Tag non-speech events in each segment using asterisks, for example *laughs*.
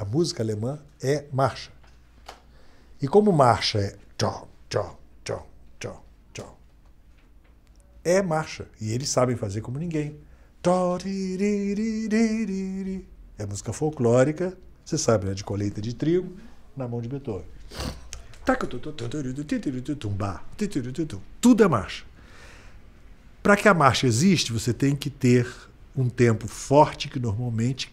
a música alemã é marcha. E como marcha é tchau, tchau, tchau, tchau, tchau, é marcha. E eles sabem fazer como ninguém. É música folclórica, você sabe, né? De colheita de trigo na mão de Beethoven. Tudo é marcha. Para que a marcha exista, você tem que ter um tempo forte que normalmente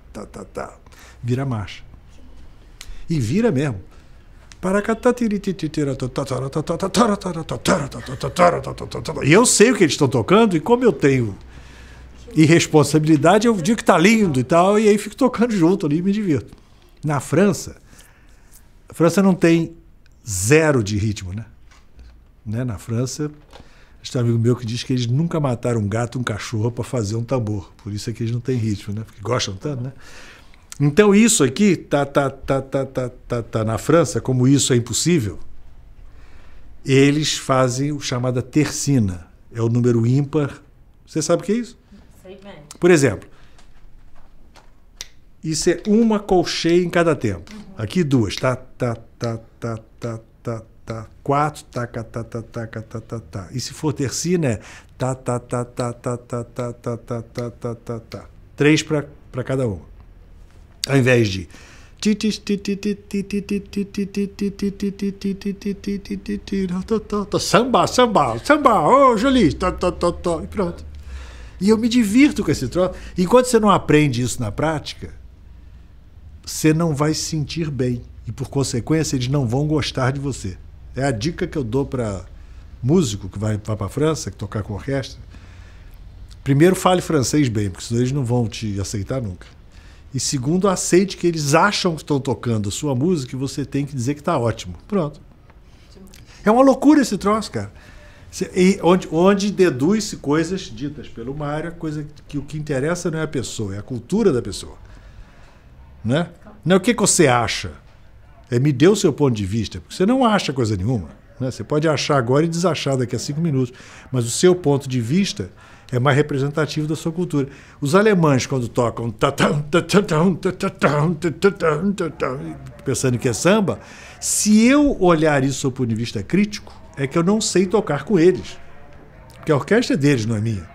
tá, tá, tá, vira marcha. E vira mesmo. E eu sei o que eles estão tocando, e como eu tenho irresponsabilidade, eu digo que tá lindo e tal, e aí fico tocando junto ali e me divirto. Na França, a França não tem zero de ritmo, né? né? Na França, tem um amigo meu que diz que eles nunca mataram um gato, um cachorro para fazer um tambor. Por isso é que eles não têm ritmo, né? Porque gostam tanto, né? Então isso aqui tá tá tá tá tá tá, tá na França, como isso é impossível. Eles fazem o chamada tercina. É o número ímpar. Você sabe o que é isso? Por exemplo, isso é uma colcheia em cada tempo. Aqui duas, tá tá tá tá tá tá tá, quatro, taca, tá, tá, tá, tá, tá, tá. E se for tercina, é tá, tá, tá, tá, tá, tá, tá, tá, tá, tá, tá, tá, tá. Três para cada um. Ao invés de samba, samba, samba, ô Julis, e pronto. E eu me divirto com esse troço. Enquanto você não aprende isso na prática, você não vai se sentir bem. E por consequência, eles não vão gostar de você. É a dica que eu dou para músico que vai, vai para a França, que tocar com orquestra. Primeiro, fale francês bem, porque senão eles não vão te aceitar nunca. E segundo, aceite que eles acham que estão tocando a sua música e você tem que dizer que está ótimo. Pronto. É uma loucura esse troço, cara. E onde, onde deduz-se coisas ditas pelo Mário, coisa que o que interessa não é a pessoa, é a cultura da pessoa. Né? Não é o que, que você acha é, me dê o seu ponto de vista, porque você não acha coisa nenhuma. Né? Você pode achar agora e desachar daqui a cinco minutos, mas o seu ponto de vista é mais representativo da sua cultura. Os alemães, quando tocam pensando que é samba, se eu olhar isso do ponto de vista crítico, é que eu não sei tocar com eles. Porque a orquestra é deles, não é minha.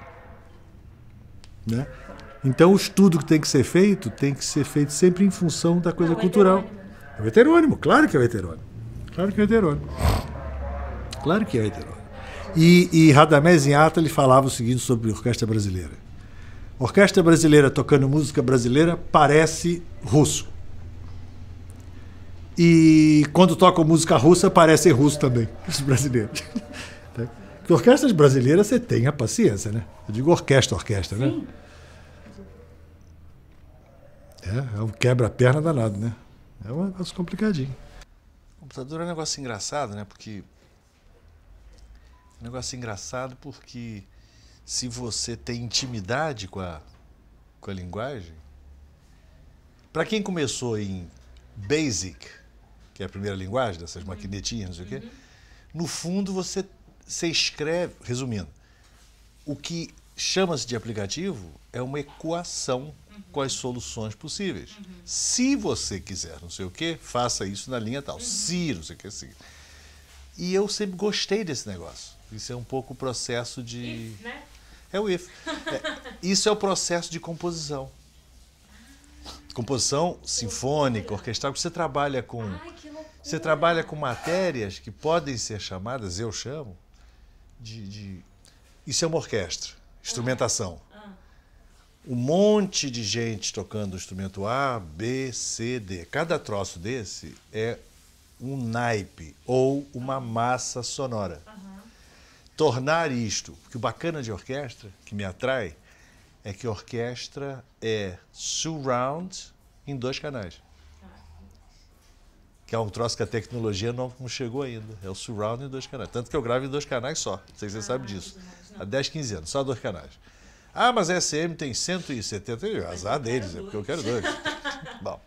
Né? Então o estudo que tem que ser feito tem que ser feito sempre em função da coisa não, cultural. É é o heterônimo, claro que é o heterônimo. Claro que é o heterônimo. Claro que é o heterônimo. E, e Radamés Inhata ele falava o seguinte sobre orquestra brasileira. orquestra brasileira tocando música brasileira parece russo. E quando tocam música russa, parece russo também, *laughs* os brasileiros. Porque *laughs* né? orquestras brasileiras você tem a paciência, né? Eu digo orquestra, orquestra, né? Sim. né? É, é um quebra-perna danado, né? É um negócio complicadinho. O computador é um negócio engraçado, né? Porque. É um negócio engraçado porque se você tem intimidade com a, com a linguagem. Para quem começou em Basic, que é a primeira linguagem dessas uhum. maquinetinhas, não sei o quê, uhum. no fundo você, você escreve. Resumindo, o que chama-se de aplicativo é uma equação com as soluções possíveis. Uhum. Se você quiser não sei o quê, faça isso na linha tal. Uhum. Se não sei o que, assim. E eu sempre gostei desse negócio. Isso é um pouco o processo de. If, né? É o if. É, isso é o processo de composição. Composição sinfônica, orquestral, que você trabalha com. Ai, você trabalha com matérias que podem ser chamadas, eu chamo, de, de... isso é uma orquestra, instrumentação um monte de gente tocando o instrumento A, B, C, D. Cada troço desse é um naipe ou uma massa sonora. Uhum. Tornar isto, porque o bacana de orquestra, que me atrai, é que orquestra é surround em dois canais. Que é um troço que a tecnologia não chegou ainda. É o surround em dois canais. Tanto que eu gravo em dois canais só. Não sei se você ah, sabe disso. Não. Né? Há 10, 15 anos, só dois canais. Ah, mas a SM tem 170. Azar deles, é porque eu quero dois. *laughs* Bom.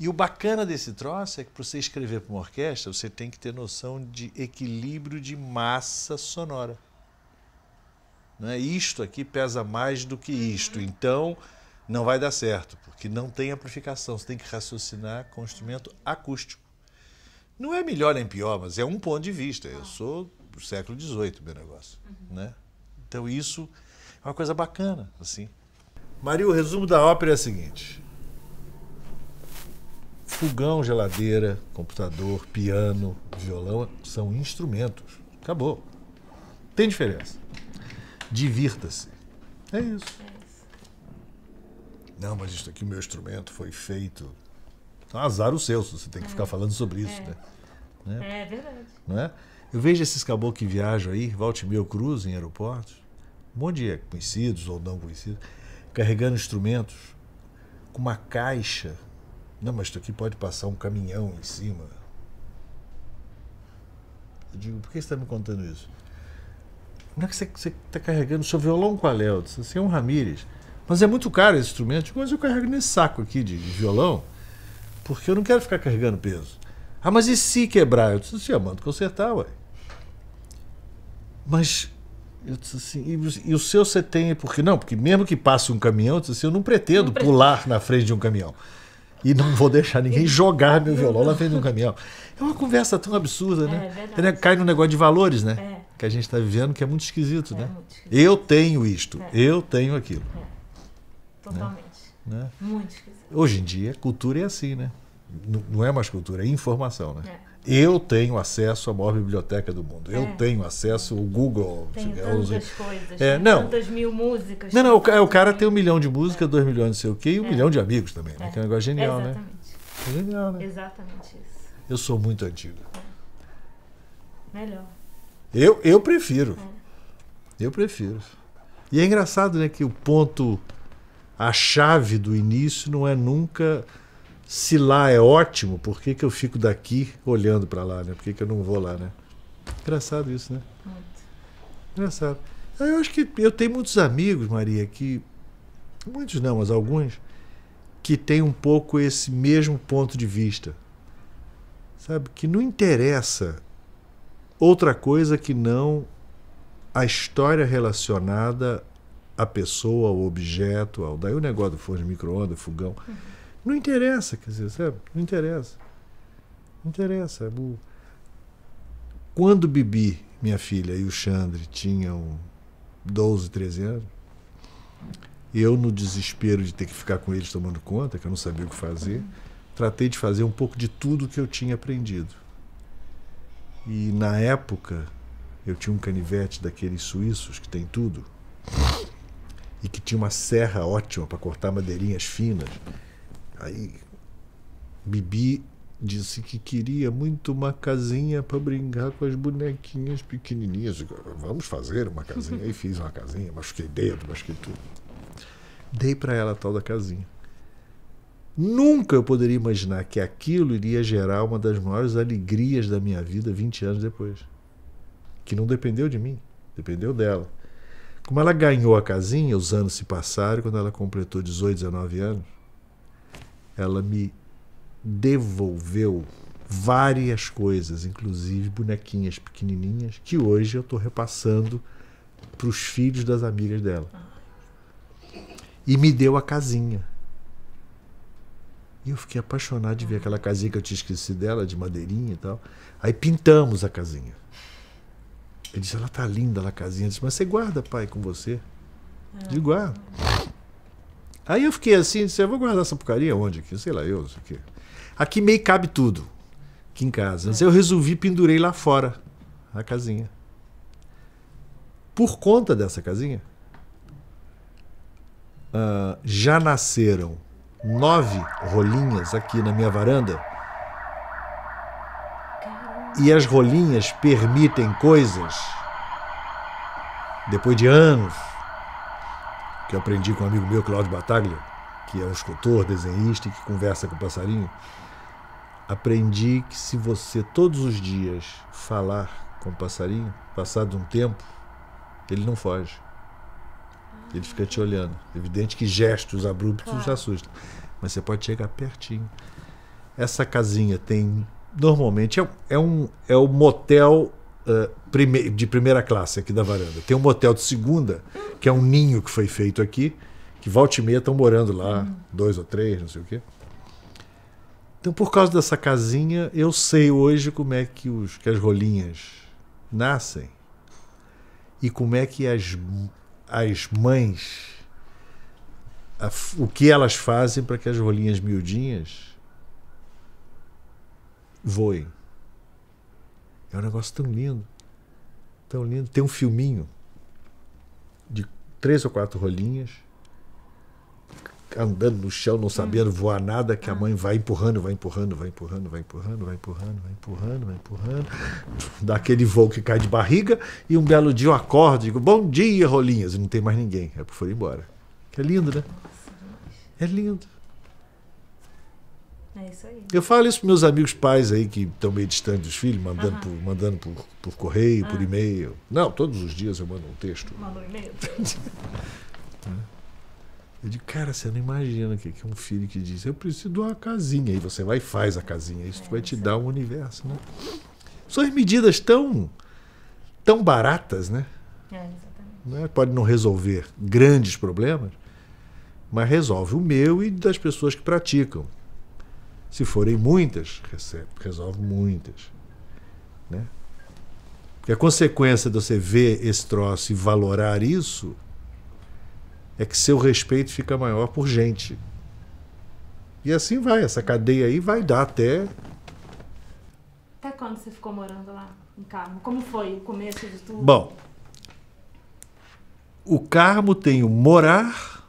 E o bacana desse troço é que para você escrever para uma orquestra, você tem que ter noção de equilíbrio de massa sonora. é? Isto aqui pesa mais do que isto, uhum. então não vai dar certo, porque não tem amplificação. Você tem que raciocinar com instrumento acústico. Não é melhor nem pior, mas é um ponto de vista. Eu ah. sou do século XVIII, meu negócio. Uhum. Né? Então isso uma coisa bacana, assim. Maria, o resumo da ópera é o seguinte: fogão, geladeira, computador, piano, violão são instrumentos. Acabou. Tem diferença. Divirta-se. É isso. É Não, mas isso aqui, meu instrumento foi feito. Então, azar o seu, você tem que ficar é. falando sobre isso, é. né? É, é verdade. Não é? Eu vejo esses caboclos que viajam aí, volte meu cruz em aeroportos um monte de conhecidos ou não conhecidos, carregando instrumentos com uma caixa. Não, mas isso aqui pode passar um caminhão em cima. Eu digo, por que você está me contando isso? Não é que você está carregando seu violão com é? Eu disse, assim, é um Ramírez. Mas é muito caro esse instrumento. Eu digo, mas eu carrego nesse saco aqui de, de violão, porque eu não quero ficar carregando peso. Ah, mas e se quebrar? Eu disse, assim, eu mando consertar, ué. Mas eu disse assim, e, e o seu você tem, porque não, porque mesmo que passe um caminhão, eu disse assim, eu não pretendo não pular na frente de um caminhão. E não vou deixar ninguém jogar meu violão na frente de um caminhão. É uma conversa tão absurda, né? É né, Cai no negócio de valores, né? É. Que a gente está vivendo, que é muito esquisito, é né? Muito esquisito. Eu tenho isto, é. eu tenho aquilo. É. Totalmente. Né? Muito esquisito. Hoje em dia, cultura é assim, né? Não, não é mais cultura, é informação, né? É. Eu tenho acesso à maior biblioteca do mundo. É. Eu tenho acesso ao Google. Tem digamos, é, tantas coisas. É, né? não. Tantas mil músicas. Não, não, o, é, o cara tem um milhão de músicas, é. dois milhões, não sei o quê, e um é. milhão de amigos também, né? Que é um negócio genial, né? Exatamente. né? É genial, né? Exatamente isso. Eu sou muito antigo. Melhor. Eu, eu prefiro. Eu prefiro. E é engraçado, né, que o ponto, a chave do início não é nunca se lá é ótimo, por que, que eu fico daqui olhando para lá, né? Por que, que eu não vou lá, né? Engraçado isso, né? Muito. Engraçado. Eu acho que eu tenho muitos amigos, Maria, que. Muitos não, mas alguns, que têm um pouco esse mesmo ponto de vista. Sabe? Que não interessa outra coisa que não a história relacionada à pessoa, ao objeto, ao. Daí o negócio do forno de micro-ondas, fogão. Uhum não interessa, quer dizer, sabe? Não interessa. Não interessa. O... Quando Bibi, minha filha, e o Xandre tinham 12, 13 anos, eu, no desespero de ter que ficar com eles tomando conta, que eu não sabia o que fazer, tratei de fazer um pouco de tudo que eu tinha aprendido. E na época, eu tinha um canivete daqueles suíços que tem tudo e que tinha uma serra ótima para cortar madeirinhas finas. Aí Bibi disse que queria muito uma casinha para brincar com as bonequinhas pequenininhas. Vamos fazer uma casinha. Aí fiz uma casinha, machuquei dedo, machuquei tudo. Dei para ela a tal da casinha. Nunca eu poderia imaginar que aquilo iria gerar uma das maiores alegrias da minha vida 20 anos depois. Que não dependeu de mim, dependeu dela. Como ela ganhou a casinha, os anos se passaram, quando ela completou 18, 19 anos, ela me devolveu várias coisas, inclusive bonequinhas pequenininhas, que hoje eu estou repassando para os filhos das amigas dela. E me deu a casinha. E eu fiquei apaixonado de ver uhum. aquela casinha que eu tinha esquecido dela, de madeirinha e tal. Aí pintamos a casinha. Eu disse, ela tá linda, a casinha. Eu disse, mas você guarda, pai, com você? "De Eu Aí eu fiquei assim, disse, eu vou guardar essa porcaria onde aqui? Sei lá, eu, o quê. Aqui meio cabe tudo, aqui em casa. É. Eu resolvi pendurei lá fora, na casinha. Por conta dessa casinha, uh, já nasceram nove rolinhas aqui na minha varanda. E as rolinhas permitem coisas, depois de anos, que eu aprendi com um amigo meu, Cláudio Bataglia, que é um escultor, desenhista e que conversa com o passarinho, aprendi que se você todos os dias falar com o passarinho, passado um tempo, ele não foge. Ele fica te olhando. Evidente que gestos abruptos claro. assustam. Mas você pode chegar pertinho. Essa casinha tem. Normalmente é, é um, é o motel eh, de primeira classe aqui da varanda. Tem um motel de segunda, que é um ninho que foi feito aqui, que volta e meia estão morando lá, dois ou três, não sei o quê. Então, por causa dessa casinha, eu sei hoje como é que, os, que as rolinhas nascem e como é que as, as mães, a, o que elas fazem para que as rolinhas miudinhas voem. É um negócio tão lindo. Tão lindo. Tem um filminho de três ou quatro rolinhas andando no chão, não sabendo voar nada, que a mãe vai empurrando, vai empurrando, vai empurrando, vai empurrando, vai empurrando, vai empurrando, vai empurrando, *laughs* dá aquele voo que cai de barriga e um belo dia eu acordo e digo, bom dia, Rolinhas, e não tem mais ninguém, é porque ir embora. Que é lindo, né? É lindo. É isso aí. Eu falo isso para meus amigos pais aí que estão meio distantes dos filhos, mandando, por, mandando por, por correio, ah. por e-mail. Não, todos os dias eu mando um texto. Manda um e-mail. *laughs* Né? eu digo, cara, você não imagina o que é um filho que diz, eu preciso de uma casinha. Aí você vai e faz a casinha. Isso é, vai te é dar um universo, né? São as medidas tão, tão baratas, né? É, exatamente. Né? Pode não resolver grandes problemas, mas resolve o meu e das pessoas que praticam. Se forem muitas, recebe, resolve muitas. Né? Porque a consequência de você ver esse troço e valorar isso é que seu respeito fica maior por gente. E assim vai, essa cadeia aí vai dar até. Até quando você ficou morando lá em Carmo? Como foi o começo de tudo? Bom, o Carmo tem o morar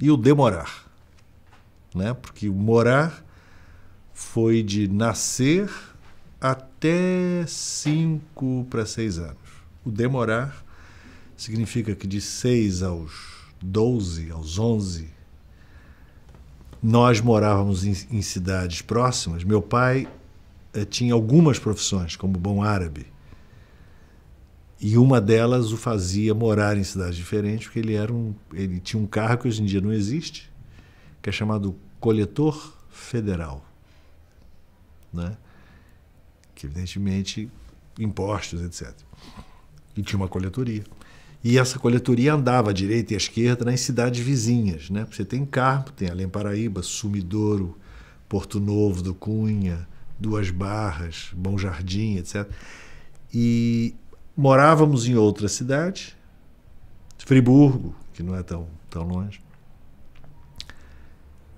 e o demorar. Né? Porque o morar foi de nascer até cinco para seis anos. O demorar significa que de seis aos doze, aos onze, nós morávamos em, em cidades próximas. Meu pai eh, tinha algumas profissões, como bom árabe. E uma delas o fazia morar em cidades diferentes, porque ele era um, ele tinha um carro que hoje em dia não existe, que é chamado coletor federal né? que evidentemente impostos, etc. E tinha uma coletoria. E essa coletoria andava à direita e à esquerda nas cidades vizinhas. Né? Você tem Carmo, tem Além Paraíba, Sumidouro, Porto Novo do Cunha, Duas Barras, Bom Jardim, etc. E morávamos em outra cidade, Friburgo, que não é tão, tão longe,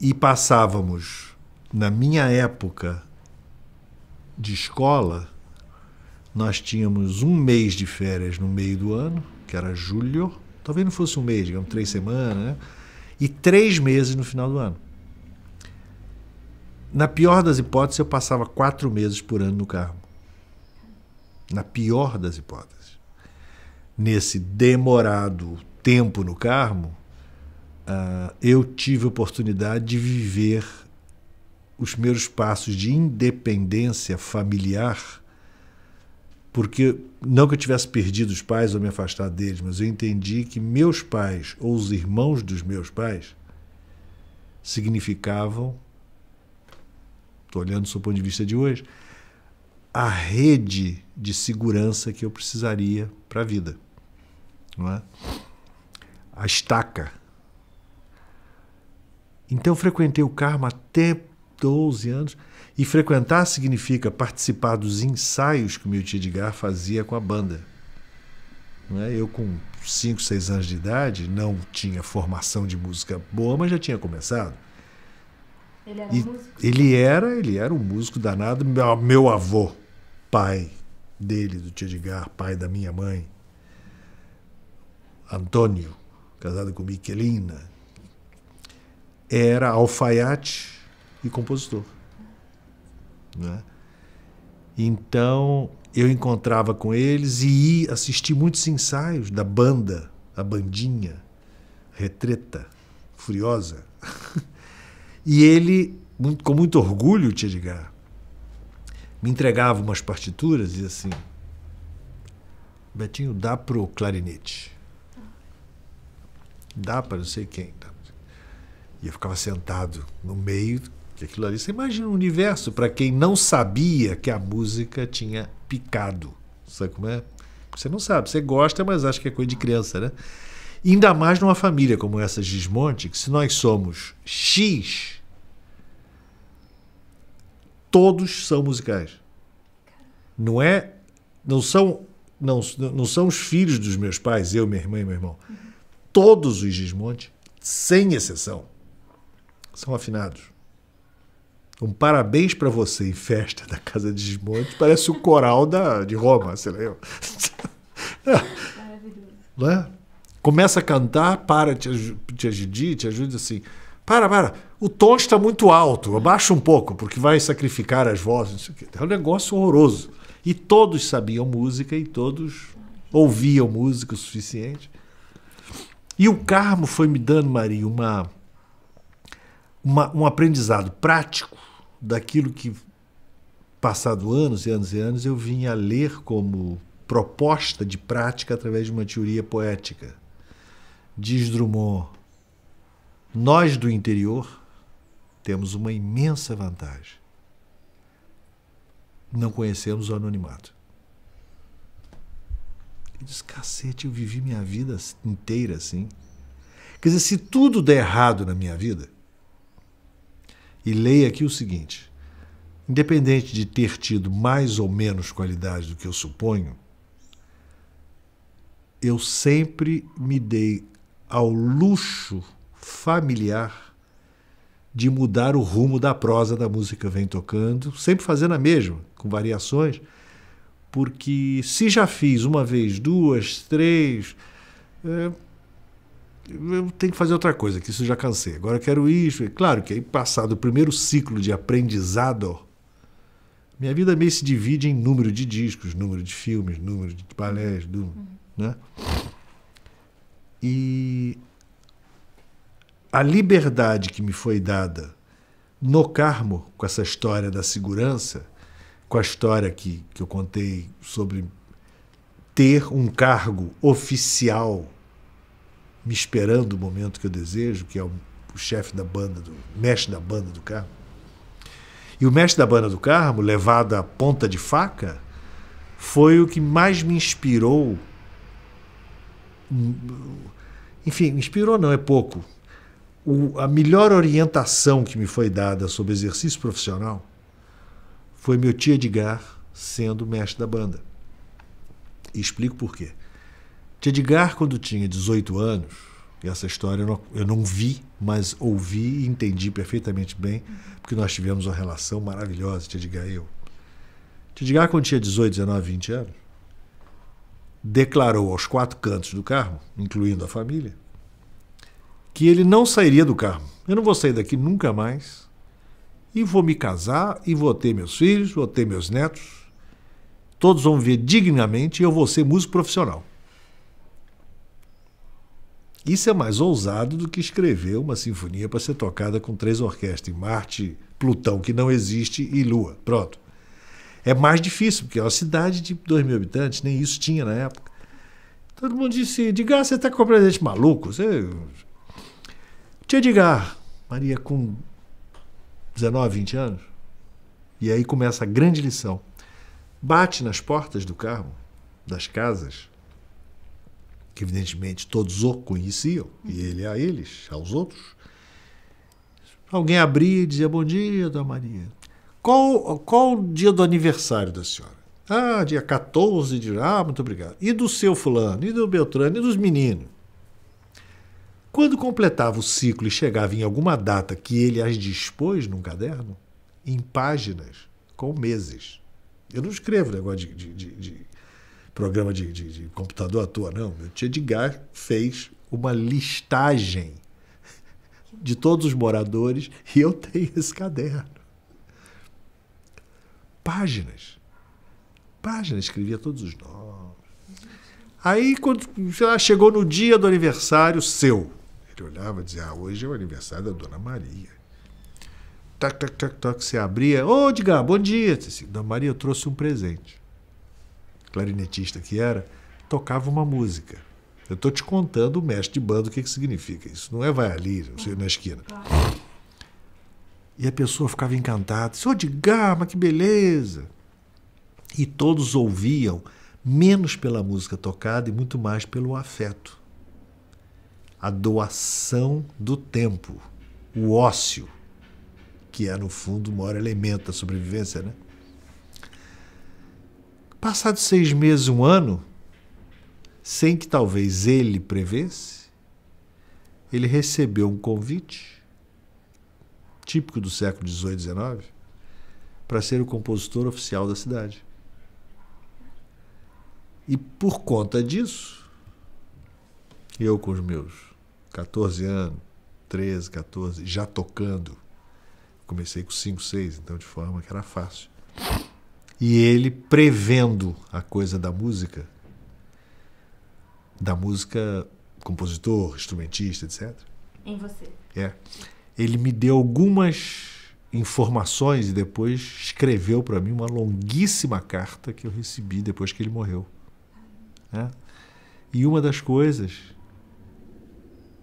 e passávamos, na minha época, de escola, nós tínhamos um mês de férias no meio do ano, que era julho, talvez não fosse um mês, digamos, três semanas, né? e três meses no final do ano. Na pior das hipóteses, eu passava quatro meses por ano no carro. Na pior das hipóteses. Nesse demorado tempo no carmo ah, eu tive a oportunidade de viver os primeiros passos de independência familiar, porque não que eu tivesse perdido os pais ou me afastado deles, mas eu entendi que meus pais ou os irmãos dos meus pais significavam, estou olhando do seu ponto de vista de hoje, a rede de segurança que eu precisaria para a vida, não é? A estaca. Então frequentei o karma até 12 anos. E frequentar significa participar dos ensaios que o meu tio Edgar fazia com a banda. É? Eu, com 5, 6 anos de idade, não tinha formação de música boa, mas já tinha começado. Ele era, um músico? ele era, ele era um músico danado. Meu, meu avô, pai dele, do tio Edgar, pai da minha mãe, Antônio, casado com Miquelina, era alfaiate e compositor. Né? Então eu encontrava com eles e assisti muitos ensaios da banda, a bandinha, retreta, furiosa. *laughs* e ele, com muito orgulho, te diga, me entregava umas partituras e dizia assim: Betinho, dá pro clarinete. Dá para não sei quem. E eu ficava sentado no meio, música. Aquilo ali, você imagina o um universo para quem não sabia que a música tinha picado. Sabe como é? Você não sabe, você gosta, mas acha que é coisa de criança, né? E ainda mais numa família como essa Gismonte, que se nós somos X, todos são musicais. Não é, não são, não, não são os filhos dos meus pais, eu, minha irmã e meu irmão. Todos os Gismonte, sem exceção, são afinados. Um parabéns para você em festa da Casa de Gismonte. Parece o coral da, de Roma, sei lá eu. Maravilhoso. É? Começa a cantar, para, te, aj te ajuda te ajude assim. Para, para, o tom está muito alto, abaixa um pouco, porque vai sacrificar as vozes. É um negócio horroroso. E todos sabiam música e todos ouviam música o suficiente. E o Carmo foi me dando, Maria, uma, uma um aprendizado prático daquilo que, passado anos e anos e anos, eu vinha a ler como proposta de prática através de uma teoria poética. Diz Drummond: Nós do interior temos uma imensa vantagem. Não conhecemos o anonimato. Eu disse: cacete, eu vivi minha vida inteira assim. Quer dizer, se tudo der errado na minha vida, e leia aqui o seguinte: independente de ter tido mais ou menos qualidade do que eu suponho, eu sempre me dei ao luxo familiar de mudar o rumo da prosa da música vem tocando, sempre fazendo a mesma, com variações, porque se já fiz uma vez, duas, três, é, eu tenho que fazer outra coisa, que isso já cansei. Agora eu quero isso. E é claro que aí, passado o primeiro ciclo de aprendizado, minha vida meio se divide em número de discos, número de filmes, número de balés, uhum. né? E a liberdade que me foi dada no Carmo, com essa história da segurança, com a história que, que eu contei sobre ter um cargo oficial me esperando o momento que eu desejo, que é o, o chefe da banda, do mestre da banda do carro. E o mestre da banda do Carmo, levado à ponta de faca, foi o que mais me inspirou. Enfim, inspirou não é pouco. O, a melhor orientação que me foi dada sobre exercício profissional foi meu tio Edgar sendo mestre da banda. E explico por quê. Tia Edgar, quando tinha 18 anos, e essa história eu não, eu não vi, mas ouvi e entendi perfeitamente bem, porque nós tivemos uma relação maravilhosa, Tia Edgar e eu. Tia Edgar, quando tinha 18, 19, 20 anos, declarou aos quatro cantos do carro, incluindo a família, que ele não sairia do carro. Eu não vou sair daqui nunca mais. E vou me casar, e vou ter meus filhos, vou ter meus netos. Todos vão viver dignamente e eu vou ser músico profissional. Isso é mais ousado do que escrever uma sinfonia para ser tocada com três orquestras, Marte, Plutão, que não existe, e Lua. Pronto. É mais difícil, porque é uma cidade de 2 mil habitantes, nem isso tinha na época. Todo mundo disse: Edgar, você está completamente maluco. Você... Tia Edgar, Maria com 19, 20 anos. E aí começa a grande lição. Bate nas portas do carro, das casas, que evidentemente todos o conheciam, e ele a eles, aos outros. Alguém abria e dizia: Bom dia, Dona Maria. Qual, qual o dia do aniversário da senhora? Ah, dia 14 de. Ah, muito obrigado. E do seu Fulano, e do Beltrano, e dos meninos. Quando completava o ciclo e chegava em alguma data que ele as dispôs num caderno, em páginas, com meses. Eu não escrevo negócio de, de, de, de programa de, de, de computador à toa, não. Meu tio Edgar fez uma listagem de todos os moradores e eu tenho esse caderno. Páginas. Páginas, escrevia todos os nomes. Aí, quando lá, chegou no dia do aniversário seu, ele olhava e dizia: ah, hoje é o aniversário da Dona Maria. Tac, tac, tac, tac, você abria. Ô, oh, Edgar, bom dia. Assim, Dona Maria, eu trouxe um presente clarinetista que era, tocava uma música. Eu estou te contando o mestre de banda o que, que significa. Isso não é vai ali, não sei, na esquina. E a pessoa ficava encantada. Disse, oh, de gama, que beleza! E todos ouviam, menos pela música tocada e muito mais pelo afeto. A doação do tempo, o ócio, que é, no fundo, o maior elemento da sobrevivência, né? Passado seis meses, um ano, sem que talvez ele prevesse, ele recebeu um convite, típico do século XVIII e XIX, para ser o compositor oficial da cidade. E por conta disso, eu com os meus 14 anos, 13, 14, já tocando, comecei com 5, 6, então de forma que era fácil. E ele prevendo a coisa da música, da música compositor, instrumentista, etc. Em você. É. Ele me deu algumas informações e depois escreveu para mim uma longuíssima carta que eu recebi depois que ele morreu. É. E uma das coisas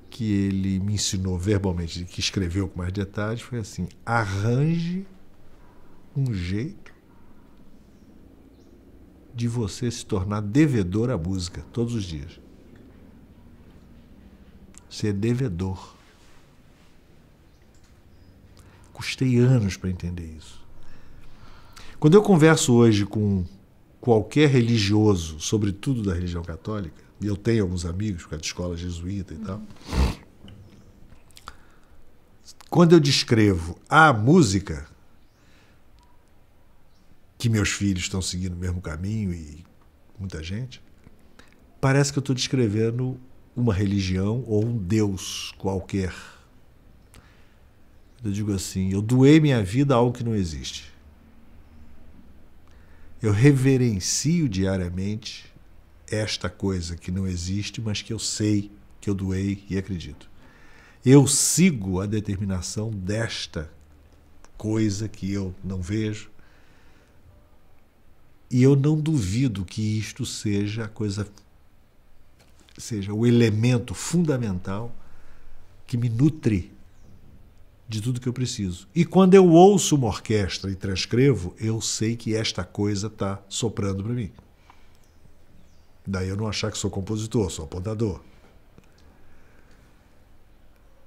que ele me ensinou verbalmente, que escreveu com mais detalhes, foi assim: arranje um jeito de você se tornar devedor à música todos os dias. Ser devedor. Custei anos para entender isso. Quando eu converso hoje com qualquer religioso, sobretudo da religião católica, e eu tenho alguns amigos causa de escola jesuíta e tal, quando eu descrevo a música, que meus filhos estão seguindo o mesmo caminho e muita gente, parece que eu estou descrevendo uma religião ou um Deus qualquer. Eu digo assim: eu doei minha vida a algo que não existe. Eu reverencio diariamente esta coisa que não existe, mas que eu sei que eu doei e acredito. Eu sigo a determinação desta coisa que eu não vejo, e eu não duvido que isto seja a coisa seja o elemento fundamental que me nutre de tudo que eu preciso. E quando eu ouço uma orquestra e transcrevo, eu sei que esta coisa está soprando para mim. Daí eu não achar que sou compositor, sou apontador.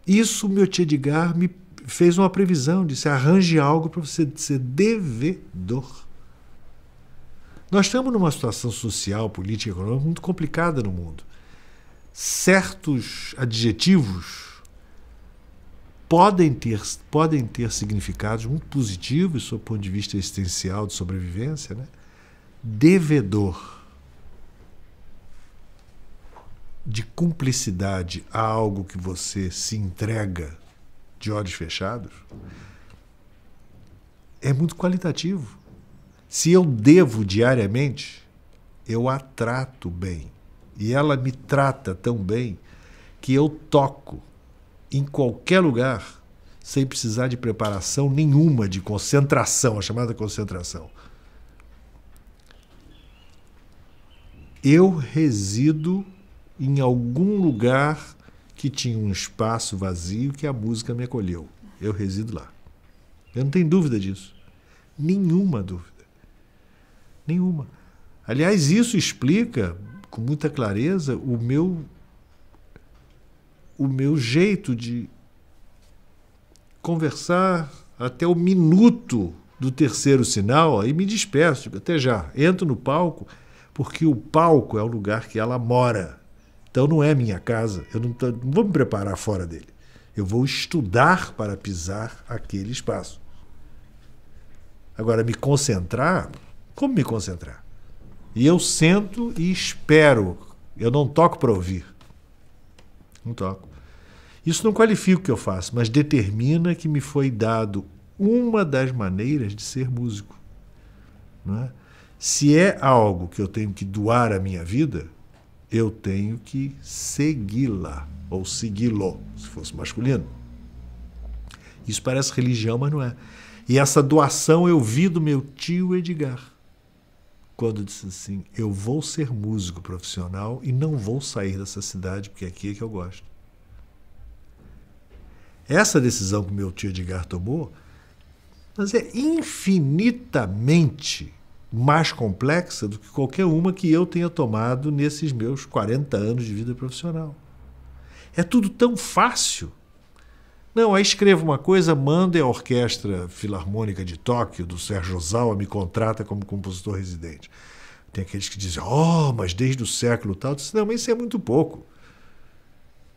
Isso meu tio Edgar me fez uma previsão, disse arranje algo para você ser devedor. Nós estamos numa situação social, política e econômica muito complicada no mundo. Certos adjetivos podem ter, podem ter significados muito positivos sob o ponto de vista existencial de sobrevivência. Né? Devedor de cumplicidade a algo que você se entrega de olhos fechados é muito qualitativo. Se eu devo diariamente, eu a trato bem. E ela me trata tão bem que eu toco em qualquer lugar sem precisar de preparação nenhuma, de concentração, a chamada concentração. Eu resido em algum lugar que tinha um espaço vazio que a música me acolheu. Eu resido lá. Eu não tenho dúvida disso. Nenhuma dúvida. Nenhuma. Aliás, isso explica com muita clareza o meu o meu jeito de conversar até o minuto do terceiro sinal, aí me despeço, até já, entro no palco, porque o palco é o lugar que ela mora. Então não é minha casa, eu não, tô, não vou me preparar fora dele. Eu vou estudar para pisar aquele espaço. Agora, me concentrar, como me concentrar? E eu sento e espero. Eu não toco para ouvir. Não toco. Isso não qualifica o que eu faço, mas determina que me foi dado uma das maneiras de ser músico. É? Se é algo que eu tenho que doar à minha vida, eu tenho que segui-la, ou segui-lo, se fosse masculino. Isso parece religião, mas não é. E essa doação eu vi do meu tio Edgar quando disse assim: Eu vou ser músico profissional e não vou sair dessa cidade porque aqui é que eu gosto. Essa decisão que meu tio Edgar tomou mas é infinitamente mais complexa do que qualquer uma que eu tenha tomado nesses meus 40 anos de vida profissional. É tudo tão fácil não, aí escrevo uma coisa, manda e a Orquestra Filarmônica de Tóquio, do Sérgio Ozawa, me contrata como compositor residente. Tem aqueles que dizem, oh, mas desde o século tal. Eu disse, não, mas isso é muito pouco.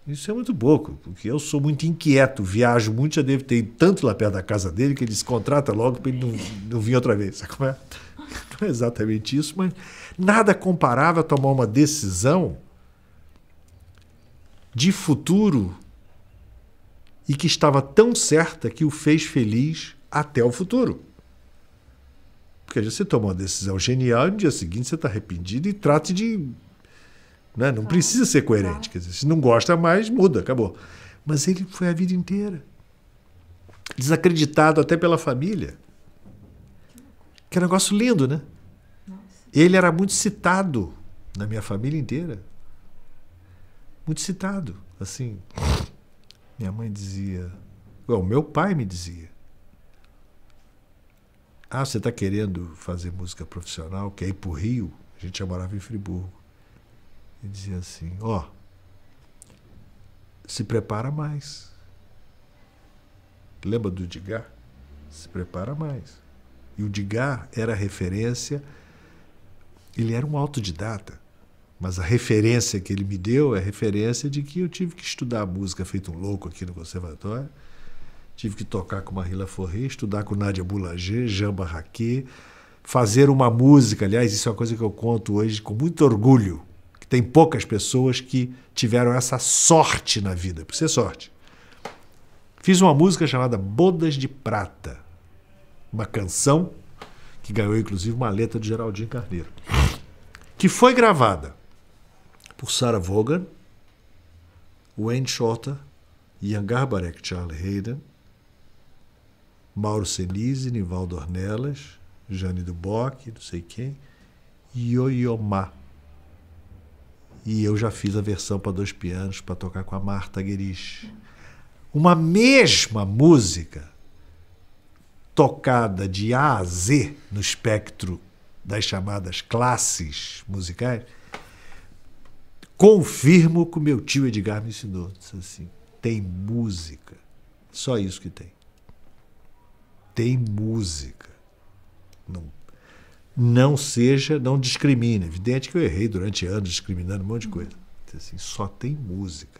Isso é muito pouco, porque eu sou muito inquieto, viajo muito, já devo ter tanto lá perto da casa dele que ele se contrata logo para ele não, não vir outra vez. Sabe como é? *laughs* Não é exatamente isso, mas nada comparável a tomar uma decisão de futuro e que estava tão certa que o fez feliz até o futuro. Porque você toma uma decisão genial e no dia seguinte você está arrependido e trate de. Né? Não precisa ser coerente. Quer dizer, se não gosta mais, muda, acabou. Mas ele foi a vida inteira. Desacreditado até pela família. Que é um negócio lindo, né? Ele era muito citado na minha família inteira. Muito citado, assim. Minha mãe dizia. Bom, meu pai me dizia. Ah, você está querendo fazer música profissional? Quer ir para o Rio? A gente já morava em Friburgo. Ele dizia assim: Ó, oh, se prepara mais. Lembra do Digar? Se prepara mais. E o Digar era referência, ele era um autodidata. Mas a referência que ele me deu é a referência de que eu tive que estudar música feito um louco aqui no conservatório. Tive que tocar com Marila Forré, estudar com Nádia Boulanger, Jamba Raquet, fazer uma música. Aliás, isso é uma coisa que eu conto hoje com muito orgulho, que tem poucas pessoas que tiveram essa sorte na vida, por ser sorte. Fiz uma música chamada Bodas de Prata, uma canção que ganhou inclusive uma letra de Geraldinho Carneiro, que foi gravada por Sarah Vaughan, Wayne Shorter, Ian Garbarek, Charles Hayden, Mauro Celise, Nivaldo Ornelas, Jane Duboc, não sei quem, Yoyoma. E eu já fiz a versão para dois pianos para tocar com a Marta Guerich. Uma mesma música tocada de A a Z no espectro das chamadas classes musicais confirmo o que meu tio Edgar me ensinou. Disse assim: tem música. Só isso que tem. Tem música. Não, não seja, não discrimine. É evidente que eu errei durante anos discriminando um monte de coisa. Disse assim, só tem música.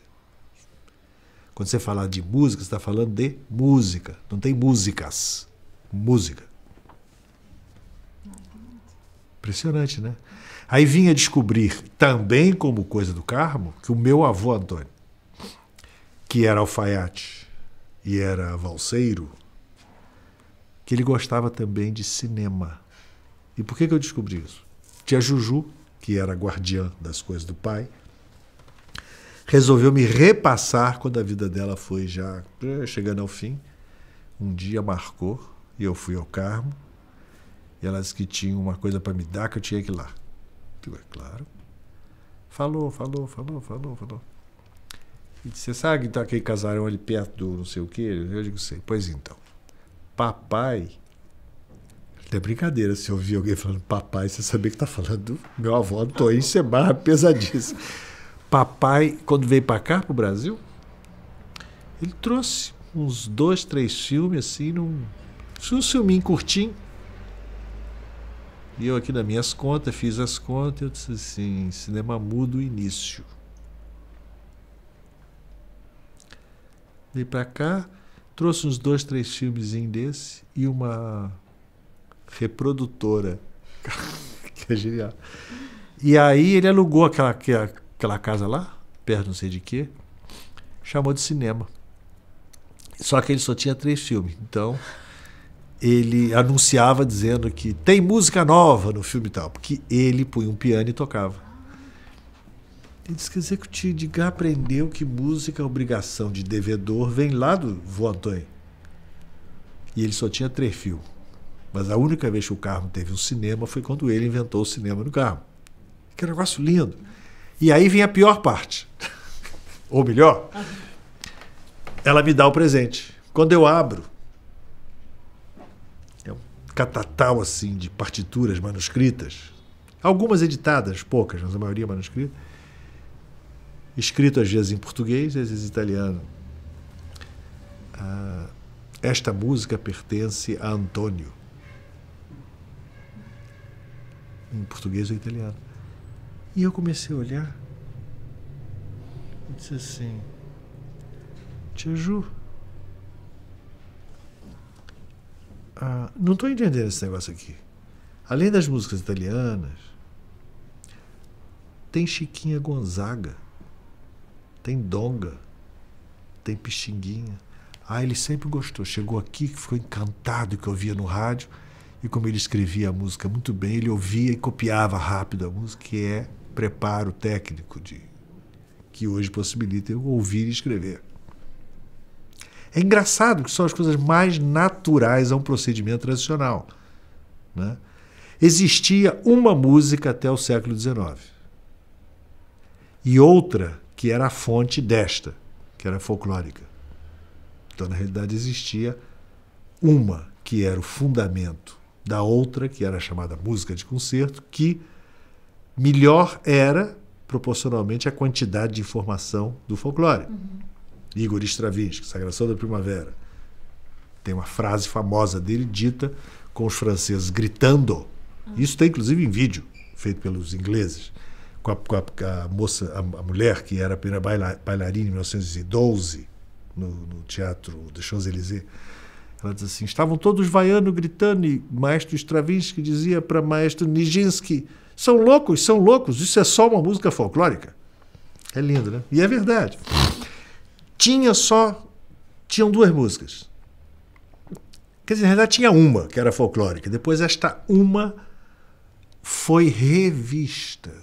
Quando você falar de música, você está falando de música. Não tem músicas. Música. Impressionante, né? Aí vinha descobrir, também como coisa do Carmo, que o meu avô Antônio, que era alfaiate e era valseiro, que ele gostava também de cinema. E por que, que eu descobri isso? Tia Juju, que era guardiã das coisas do pai, resolveu me repassar quando a vida dela foi já eh, chegando ao fim. Um dia marcou e eu fui ao Carmo e ela disse que tinha uma coisa para me dar que eu tinha que ir lá é claro. Falou, falou, falou, falou, falou. E disse, você sabe que está aquele casarão ali perto do não sei o quê? Eu digo, sei. Pois então, papai... É brincadeira se ouvir alguém falando papai, você saber que está falando do meu avô Antônio Sebarra, é pesadíssimo. Papai, quando veio para cá, para o Brasil, ele trouxe uns dois, três filmes assim, num, um filminho curtinho. E eu aqui nas minhas contas, fiz as contas, eu disse assim, cinema mudo início. Vim para cá, trouxe uns dois, três filmes desse e uma reprodutora. *laughs* que é genial. E aí ele alugou aquela, é aquela casa lá, perto não sei de quê, chamou de cinema. Só que ele só tinha três filmes, então ele anunciava dizendo que tem música nova no filme tal, porque ele punha um piano e tocava. Ele disse que o executivo aprendeu que música é obrigação de devedor, vem lá do Voantoin. E ele só tinha três fios. Mas a única vez que o carro teve um cinema foi quando ele inventou o cinema no carro. Que negócio lindo. E aí vem a pior parte. *laughs* Ou melhor, ela me dá o presente. Quando eu abro, catatal assim de partituras manuscritas, algumas editadas, poucas, mas a maioria é manuscrita, escrito às vezes em português, às vezes italiano. Ah, esta música pertence a Antônio. Em português ou italiano. E eu comecei a olhar e disse assim: Tia Ju, Ah, não estou entendendo esse negócio aqui. Além das músicas italianas, tem Chiquinha Gonzaga, tem Donga, tem Pixinguinha. Ah, ele sempre gostou. Chegou aqui, ficou encantado que eu via no rádio. E como ele escrevia a música muito bem, ele ouvia e copiava rápido a música, que é preparo técnico de que hoje possibilita eu ouvir e escrever. É engraçado que são as coisas mais naturais a um procedimento tradicional. Né? Existia uma música até o século XIX e outra que era a fonte desta, que era folclórica. Então, na realidade, existia uma que era o fundamento da outra, que era chamada música de concerto, que melhor era proporcionalmente à quantidade de informação do folclore. Uhum. Igor Stravinsky, Sagração da Primavera. Tem uma frase famosa dele dita com os franceses gritando. Ah. Isso tem inclusive em vídeo, feito pelos ingleses. Com a, com a, a moça, a, a, mulher que era a primeira baila, bailarina em 1912, no, no teatro de Champs-Élysées. Ela diz assim: estavam todos vaiando, gritando, e maestro Stravinsky dizia para maestro Nijinsky: são loucos, são loucos, isso é só uma música folclórica. É lindo, né? E é verdade tinha só. Tinham duas músicas. Quer dizer, na verdade tinha uma que era folclórica. Depois esta uma foi revista.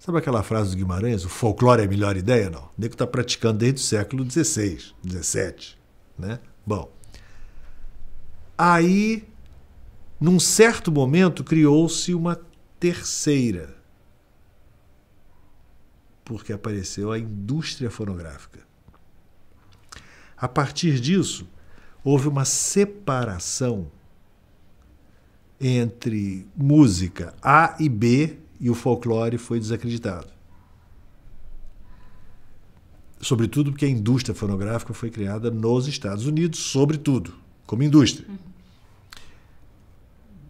Sabe aquela frase do Guimarães? O folclore é a melhor ideia? Não. O nego está praticando desde o século XVI, XVII. Né? Bom. Aí, num certo momento, criou-se uma terceira porque apareceu a indústria fonográfica. A partir disso, houve uma separação entre música A e B e o folclore foi desacreditado. Sobretudo porque a indústria fonográfica foi criada nos Estados Unidos, sobretudo, como indústria. Uhum.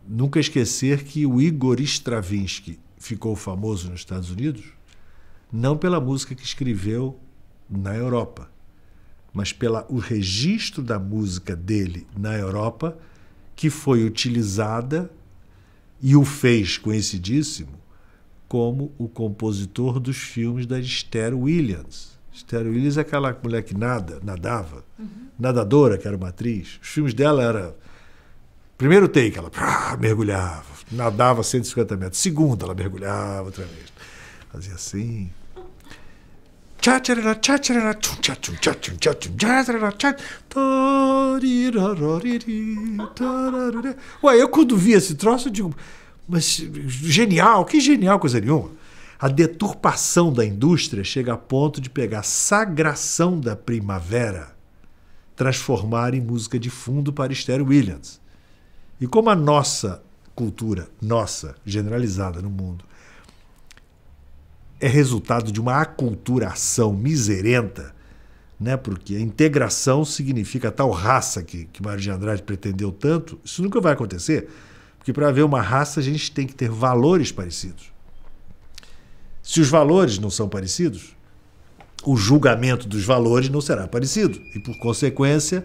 Nunca esquecer que o Igor Stravinsky ficou famoso nos Estados Unidos não pela música que escreveu na Europa, mas pelo registro da música dele na Europa, que foi utilizada e o fez conhecidíssimo como o compositor dos filmes da Esther Williams. Esther Williams é aquela mulher que nada, nadava, uhum. nadadora, que era uma atriz. Os filmes dela era primeiro take, ela mergulhava, nadava 150 metros. Segunda, ela mergulhava outra vez. Fazia assim. Ué, eu quando vi esse troço, eu digo, mas genial, que genial coisa nenhuma. A deturpação da indústria chega a ponto de pegar a Sagração da Primavera, transformar em música de fundo para Estéreo Williams. E como a nossa cultura, nossa, generalizada no mundo, é resultado de uma aculturação miserenta, né? porque a integração significa tal raça que, que Mário de Andrade pretendeu tanto, isso nunca vai acontecer, porque para haver uma raça a gente tem que ter valores parecidos. Se os valores não são parecidos, o julgamento dos valores não será parecido. E por consequência.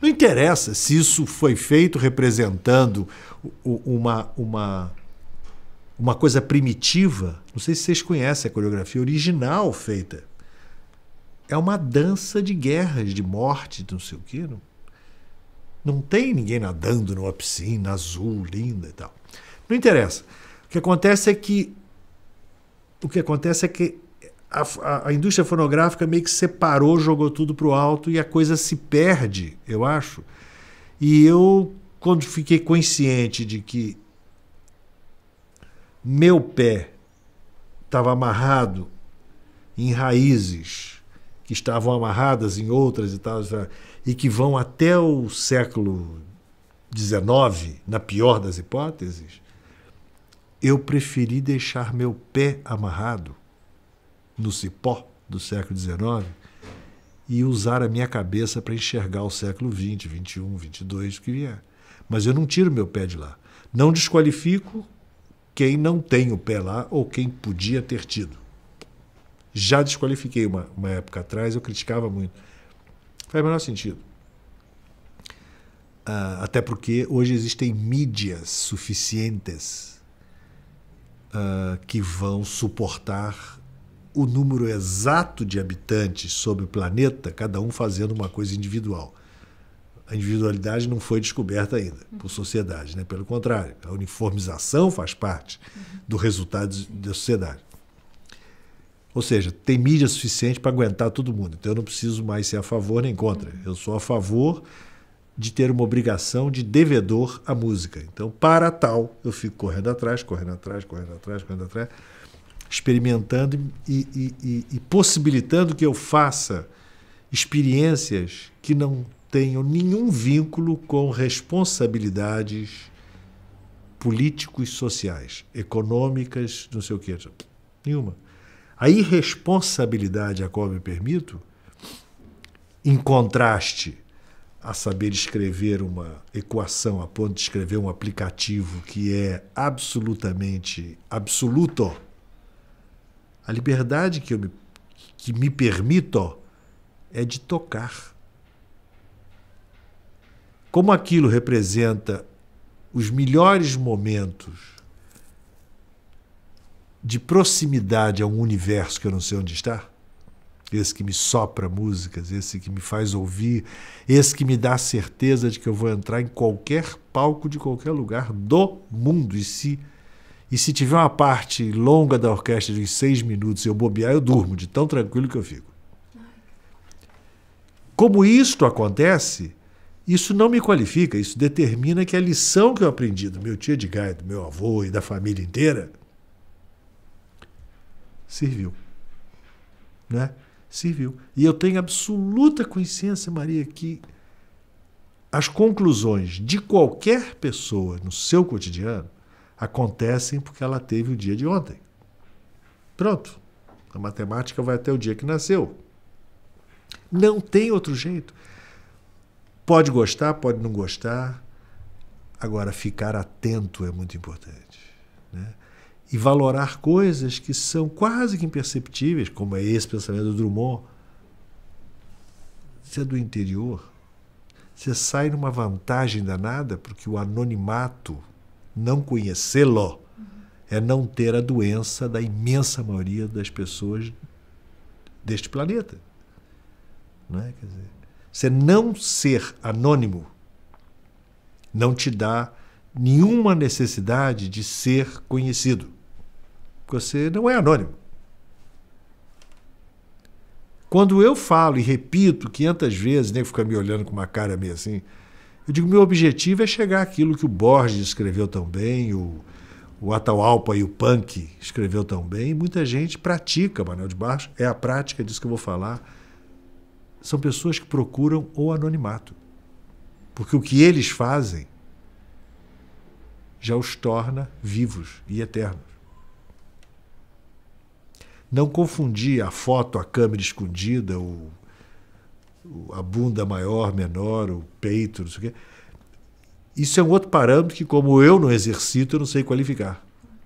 Não interessa se isso foi feito representando uma, uma uma coisa primitiva. Não sei se vocês conhecem a coreografia original feita. É uma dança de guerras, de morte, de não sei o quê. Não, não tem ninguém nadando numa piscina azul, linda e tal. Não interessa. O que acontece é que o que acontece é que a, a, a, indústria fonográfica meio que separou, jogou tudo para o alto e a coisa se perde, eu acho. E eu, quando fiquei consciente de que meu pé estava amarrado em raízes que estavam amarradas em outras e tal, e que vão até o século XIX, na pior das hipóteses, eu preferi deixar meu pé amarrado no cipó do século XIX e usar a minha cabeça para enxergar o século XX, XXI, XXII, o que vier. Mas eu não tiro meu pé de lá. Não desqualifico quem não tem o pé lá ou quem podia ter tido. Já desqualifiquei uma, uma época atrás, eu criticava muito. Faz o menor sentido. Uh, até porque hoje existem mídias suficientes uh, que vão suportar o número exato de habitantes sobre o planeta, cada um fazendo uma coisa individual a individualidade não foi descoberta ainda por sociedade, né? pelo contrário, a uniformização faz parte do resultado da sociedade. Ou seja, tem mídia suficiente para aguentar todo mundo, então eu não preciso mais ser a favor nem contra, eu sou a favor de ter uma obrigação de devedor à música. Então, para tal, eu fico correndo atrás, correndo atrás, correndo atrás, correndo atrás, experimentando e, e, e, e possibilitando que eu faça experiências que não tenham nenhum vínculo com responsabilidades políticos, sociais, econômicas, não sei o que, nenhuma. A irresponsabilidade a qual me permito, em contraste a saber escrever uma equação a ponto de escrever um aplicativo que é absolutamente absoluto, a liberdade que eu me, que me permito é de tocar como aquilo representa os melhores momentos de proximidade a um universo que eu não sei onde está, esse que me sopra músicas, esse que me faz ouvir, esse que me dá a certeza de que eu vou entrar em qualquer palco de qualquer lugar do mundo. E se, e se tiver uma parte longa da orquestra de seis minutos e eu bobear, eu durmo, de tão tranquilo que eu fico. Como isto acontece, isso não me qualifica, isso determina que a lição que eu aprendi do meu tio de gai, do meu avô e da família inteira serviu. Né? Serviu. E eu tenho absoluta consciência, Maria, que as conclusões de qualquer pessoa no seu cotidiano acontecem porque ela teve o dia de ontem. Pronto. A matemática vai até o dia que nasceu. Não tem outro jeito. Pode gostar, pode não gostar. Agora, ficar atento é muito importante. Né? E valorar coisas que são quase que imperceptíveis, como é esse pensamento do Drummond. Você é do interior, você sai numa vantagem danada, porque o anonimato, não conhecê-lo, uhum. é não ter a doença da imensa maioria das pessoas deste planeta. Não é? Quer dizer, você não ser anônimo não te dá nenhuma necessidade de ser conhecido. Você não é anônimo. Quando eu falo e repito 500 vezes, nem fica me olhando com uma cara meio assim, eu digo: meu objetivo é chegar àquilo que o Borges escreveu tão bem, o, o Atahualpa e o Punk escreveu tão bem, muita gente pratica, Manuel de baixo, é a prática disso que eu vou falar são pessoas que procuram o anonimato. Porque o que eles fazem já os torna vivos e eternos. Não confundir a foto, a câmera escondida, o, a bunda maior, menor, o peito, não sei o quê. Isso é um outro parâmetro que, como eu não exercito, eu não sei qualificar.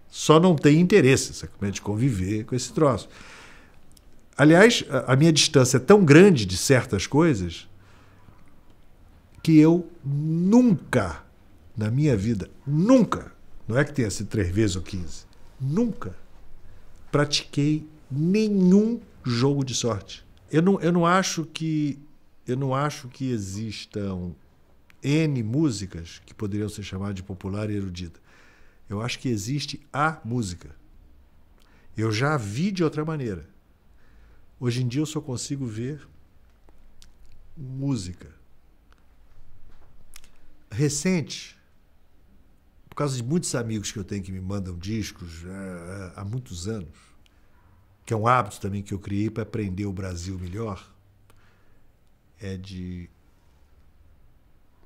Só não tem interesse, é de conviver com esse troço. Aliás, a minha distância é tão grande de certas coisas que eu nunca, na minha vida, nunca, não é que tenha sido três vezes ou quinze, nunca pratiquei nenhum jogo de sorte. Eu não, eu não acho que eu não acho que existam N músicas que poderiam ser chamadas de popular e erudita. Eu acho que existe a música. Eu já vi de outra maneira. Hoje em dia eu só consigo ver música. Recente, por causa de muitos amigos que eu tenho que me mandam discos é, é, há muitos anos, que é um hábito também que eu criei para aprender o Brasil melhor, é de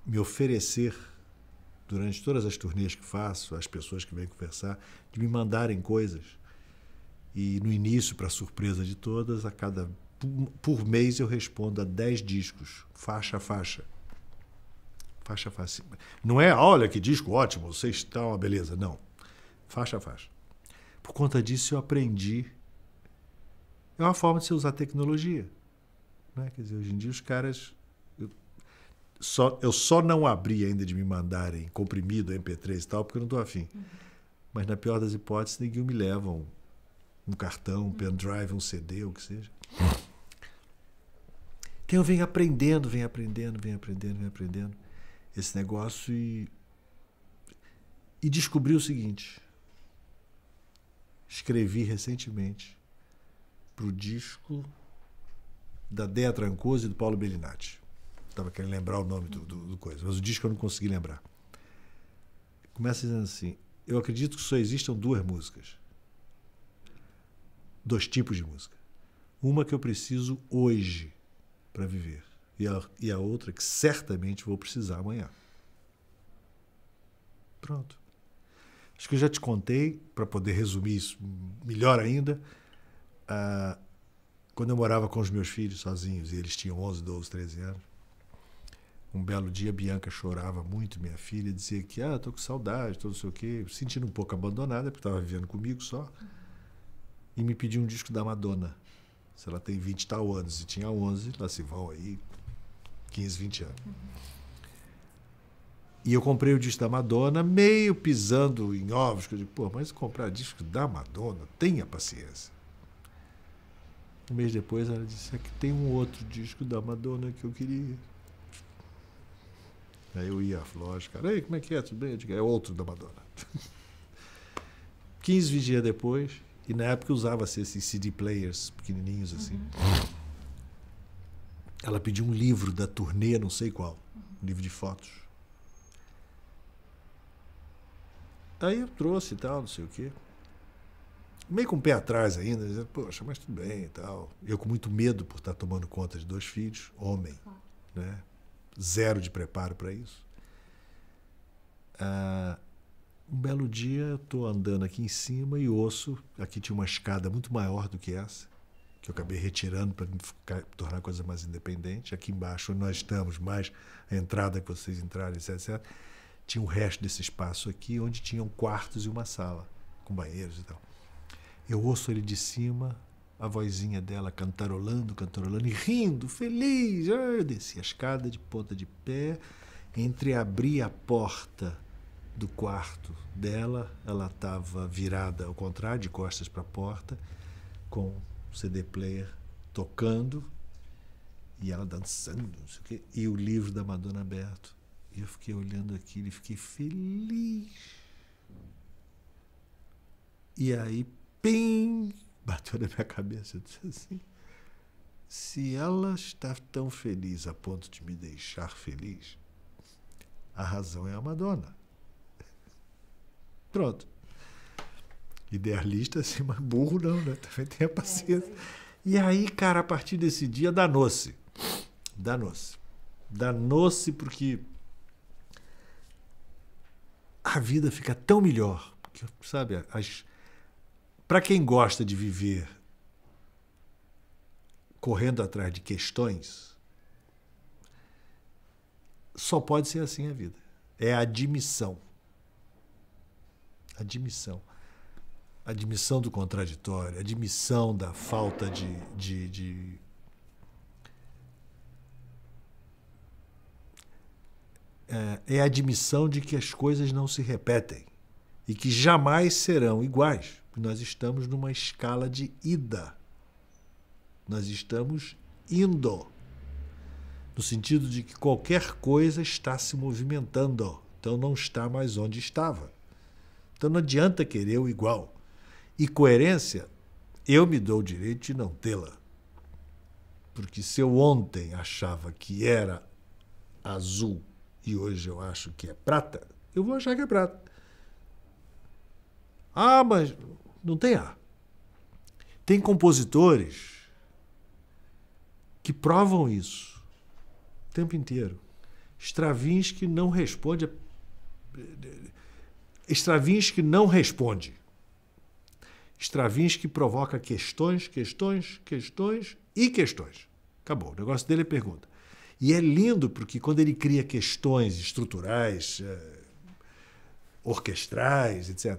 me oferecer durante todas as turnês que faço, as pessoas que vêm conversar, de me mandarem coisas e no início, para surpresa de todas, a cada por mês eu respondo a 10 discos, faixa a faixa. Faixa a faixa. Não é, olha que disco ótimo, vocês estão uma beleza. Não. Faixa a faixa. Por conta disso eu aprendi. É uma forma de você usar tecnologia. Né? Quer dizer, hoje em dia os caras. Eu só, eu só não abri ainda de me mandarem comprimido, MP3 e tal, porque eu não estou afim. Uhum. Mas na pior das hipóteses, ninguém me levam um um cartão, um pendrive, um CD, o que seja. *laughs* Então eu venho aprendendo, venho aprendendo, venho aprendendo, venho aprendendo esse negócio e, e descobri o seguinte. Escrevi recentemente para o disco da Dea Trancoso e do Paulo Bellinati. Estava querendo lembrar o nome do, do, do coisa, mas o disco eu não consegui lembrar. Começa dizendo assim: Eu acredito que só existam duas músicas dois tipos de música. Uma que eu preciso hoje para viver e a, e a outra que certamente vou precisar amanhã. Pronto. Acho que eu já te contei, para poder resumir isso melhor ainda, uh, quando eu morava com os meus filhos sozinhos, e eles tinham 11, 12, 13 anos, um belo dia Bianca chorava muito, minha filha, dizia que ah, tô com saudade, tô não sei o quê, sentindo um pouco abandonada, porque estava vivendo comigo só. Uhum e me pediu um disco da Madonna. Se ela tem 20 tal anos e tinha 11, lá se vão aí 15, 20 anos. E eu comprei o disco da Madonna, meio pisando em ovos, que eu digo, pô, mas comprar disco da Madonna, tenha paciência. Um mês depois ela disse, é que tem um outro disco da Madonna que eu queria. Aí eu ia à loja, cara, ei, como é que é? Tudo bem? Eu digo, é outro da Madonna. 15 *laughs* dias depois, e na época usava-se esses CD players pequenininhos assim. Uhum. Ela pediu um livro da turnê, não sei qual, um livro de fotos. Aí eu trouxe e tal, não sei o quê. Meio com o pé atrás ainda, dizendo, poxa, mas tudo bem e tal. Eu com muito medo por estar tomando conta de dois filhos, homem, né? Zero de preparo para isso. Ah, um belo dia eu estou andando aqui em cima e ouço. Aqui tinha uma escada muito maior do que essa, que eu acabei retirando para tornar a coisa mais independente. Aqui embaixo, onde nós estamos, mais a entrada que vocês entrarem, etc, etc. Tinha o resto desse espaço aqui, onde tinham quartos e uma sala, com banheiros e tal. Eu ouço ele de cima, a vozinha dela cantarolando, cantarolando e rindo, feliz. Ah, eu desci a escada de ponta de pé, entreabri a porta do quarto dela. Ela estava virada ao contrário, de costas para a porta, com o CD player tocando e ela dançando, não sei o quê, e o livro da Madonna aberto. E eu fiquei olhando aquilo e fiquei feliz. E aí, pim, bateu na minha cabeça. Eu disse assim: se ela está tão feliz a ponto de me deixar feliz, a razão é a Madonna. Pronto. Idealista, assim, mas burro não, né? Também tenha é, paciência. E aí, cara, a partir desse dia, danou-se. Danou-se. Danou-se porque a vida fica tão melhor. sabe, as... para quem gosta de viver correndo atrás de questões, só pode ser assim a vida. É a admissão. Admissão. Admissão do contraditório, admissão da falta de, de, de é a é admissão de que as coisas não se repetem e que jamais serão iguais. Nós estamos numa escala de ida. Nós estamos indo. No sentido de que qualquer coisa está se movimentando, então não está mais onde estava. Então não adianta querer o igual. E coerência, eu me dou o direito de não tê-la. Porque se eu ontem achava que era azul e hoje eu acho que é prata, eu vou achar que é prata. Ah, mas não tem A. Tem compositores que provam isso o tempo inteiro. Stravinsky não responde. A... Stravinsky não responde. Stravinsky provoca questões, questões, questões e questões. Acabou. O negócio dele é pergunta. E é lindo porque quando ele cria questões estruturais, eh, orquestrais, etc.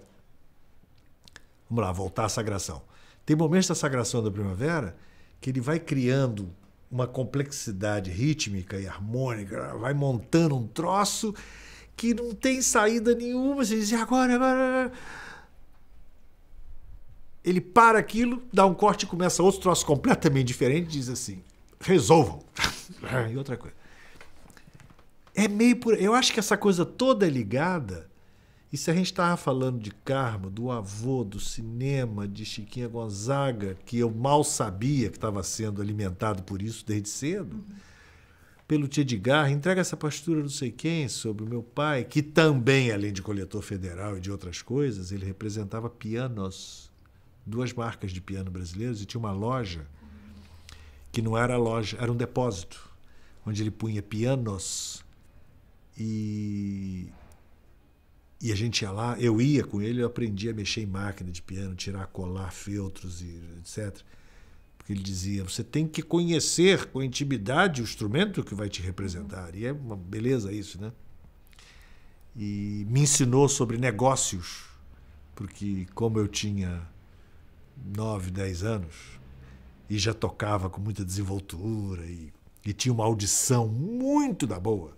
Vamos lá, voltar à sagração. Tem momentos da sagração da primavera que ele vai criando uma complexidade rítmica e harmônica, vai montando um troço que não tem saída nenhuma. Você diz, agora, agora. Ele para aquilo, dá um corte e começa outro troço completamente diferente, diz assim: resolvam. *laughs* Ah, e outra coisa. É meio por. Eu acho que essa coisa toda é ligada. E se a gente estava falando de karma, do avô, do cinema, de Chiquinha Gonzaga, que eu mal sabia que estava sendo alimentado por isso desde cedo. Uhum pelo Tia de Garra, entrega essa pastura não sei quem sobre o meu pai, que também, além de coletor federal e de outras coisas, ele representava pianos, duas marcas de piano brasileiros, e tinha uma loja que não era loja, era um depósito, onde ele punha pianos e e a gente ia lá, eu ia com ele, eu aprendia a mexer em máquina de piano, tirar, colar feltros e etc porque ele dizia: você tem que conhecer com intimidade o instrumento que vai te representar. E é uma beleza isso, né? E me ensinou sobre negócios, porque como eu tinha 9, 10 anos e já tocava com muita desenvoltura e, e tinha uma audição muito da boa,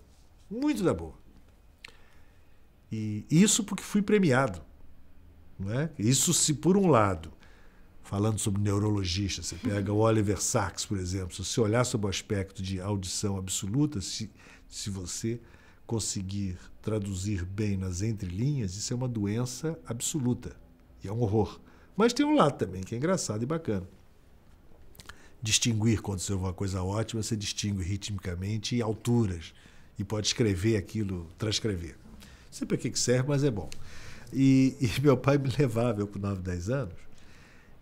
muito da boa. E isso porque fui premiado, né Isso se por um lado falando sobre neurologista. Você pega o Oliver Sacks, por exemplo. Se você olhar sobre o aspecto de audição absoluta, se, se você conseguir traduzir bem nas entrelinhas, isso é uma doença absoluta. E é um horror. Mas tem um lado também que é engraçado e bacana. Distinguir quando você ouve uma coisa ótima, você distingue ritmicamente e alturas e pode escrever aquilo, transcrever. Não sei para que serve, mas é bom. E, e meu pai me levava, eu com 9, 10 anos,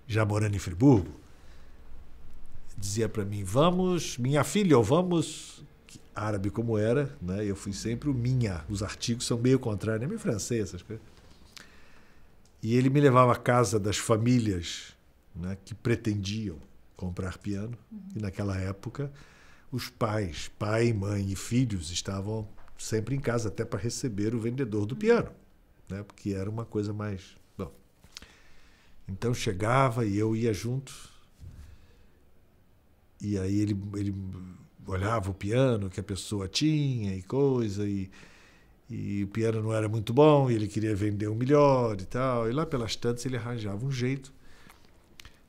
já morando em Friburgo, dizia para mim: Vamos, minha filha, ou vamos. Árabe como era, né? eu fui sempre o minha. Os artigos são meio contrários, é meio francês, essas coisas. E ele me levava à casa das famílias né, que pretendiam comprar piano. Uhum. E naquela época, os pais, pai, mãe e filhos, estavam sempre em casa, até para receber o vendedor do piano, né, porque era uma coisa mais então chegava e eu ia junto. E aí ele, ele olhava o piano que a pessoa tinha e coisa, e, e o piano não era muito bom, e ele queria vender um melhor e tal. E lá pelas tantas ele arranjava um jeito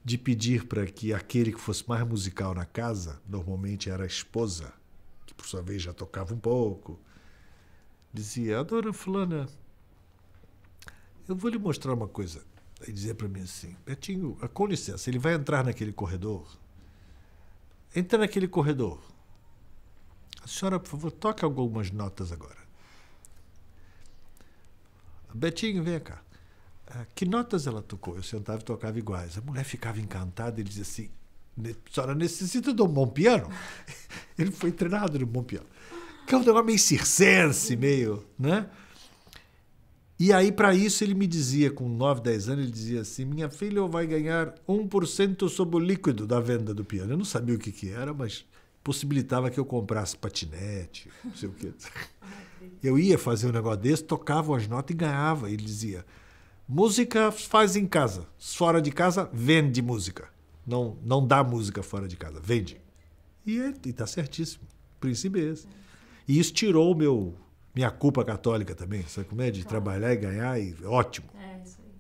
de pedir para que aquele que fosse mais musical na casa, normalmente era a esposa, que por sua vez já tocava um pouco, dizia: A dona Fulana, eu vou lhe mostrar uma coisa e dizia para mim assim: Betinho, com licença, ele vai entrar naquele corredor? Entra naquele corredor. A senhora, por favor, toque algumas notas agora. Betinho, vem cá. Ah, que notas ela tocou? Eu sentava e tocava iguais. A mulher ficava encantada e dizia assim: a senhora necessita de um bom piano? *laughs* ele foi treinado no bom piano. Que é um negócio meio circense, meio. né? E aí, para isso, ele me dizia, com 9, 10 anos, ele dizia assim: Minha filha vai ganhar 1% sobre o líquido da venda do piano. Eu não sabia o que, que era, mas possibilitava que eu comprasse patinete, não sei o quê. Eu ia fazer um negócio desse, tocava as notas e ganhava. Ele dizia: Música faz em casa, fora de casa, vende música. Não, não dá música fora de casa, vende. E é, está certíssimo. O princípio é esse. E isso tirou o meu minha culpa católica também, sabe como é? De claro. trabalhar e ganhar, e é ótimo. É, isso aí.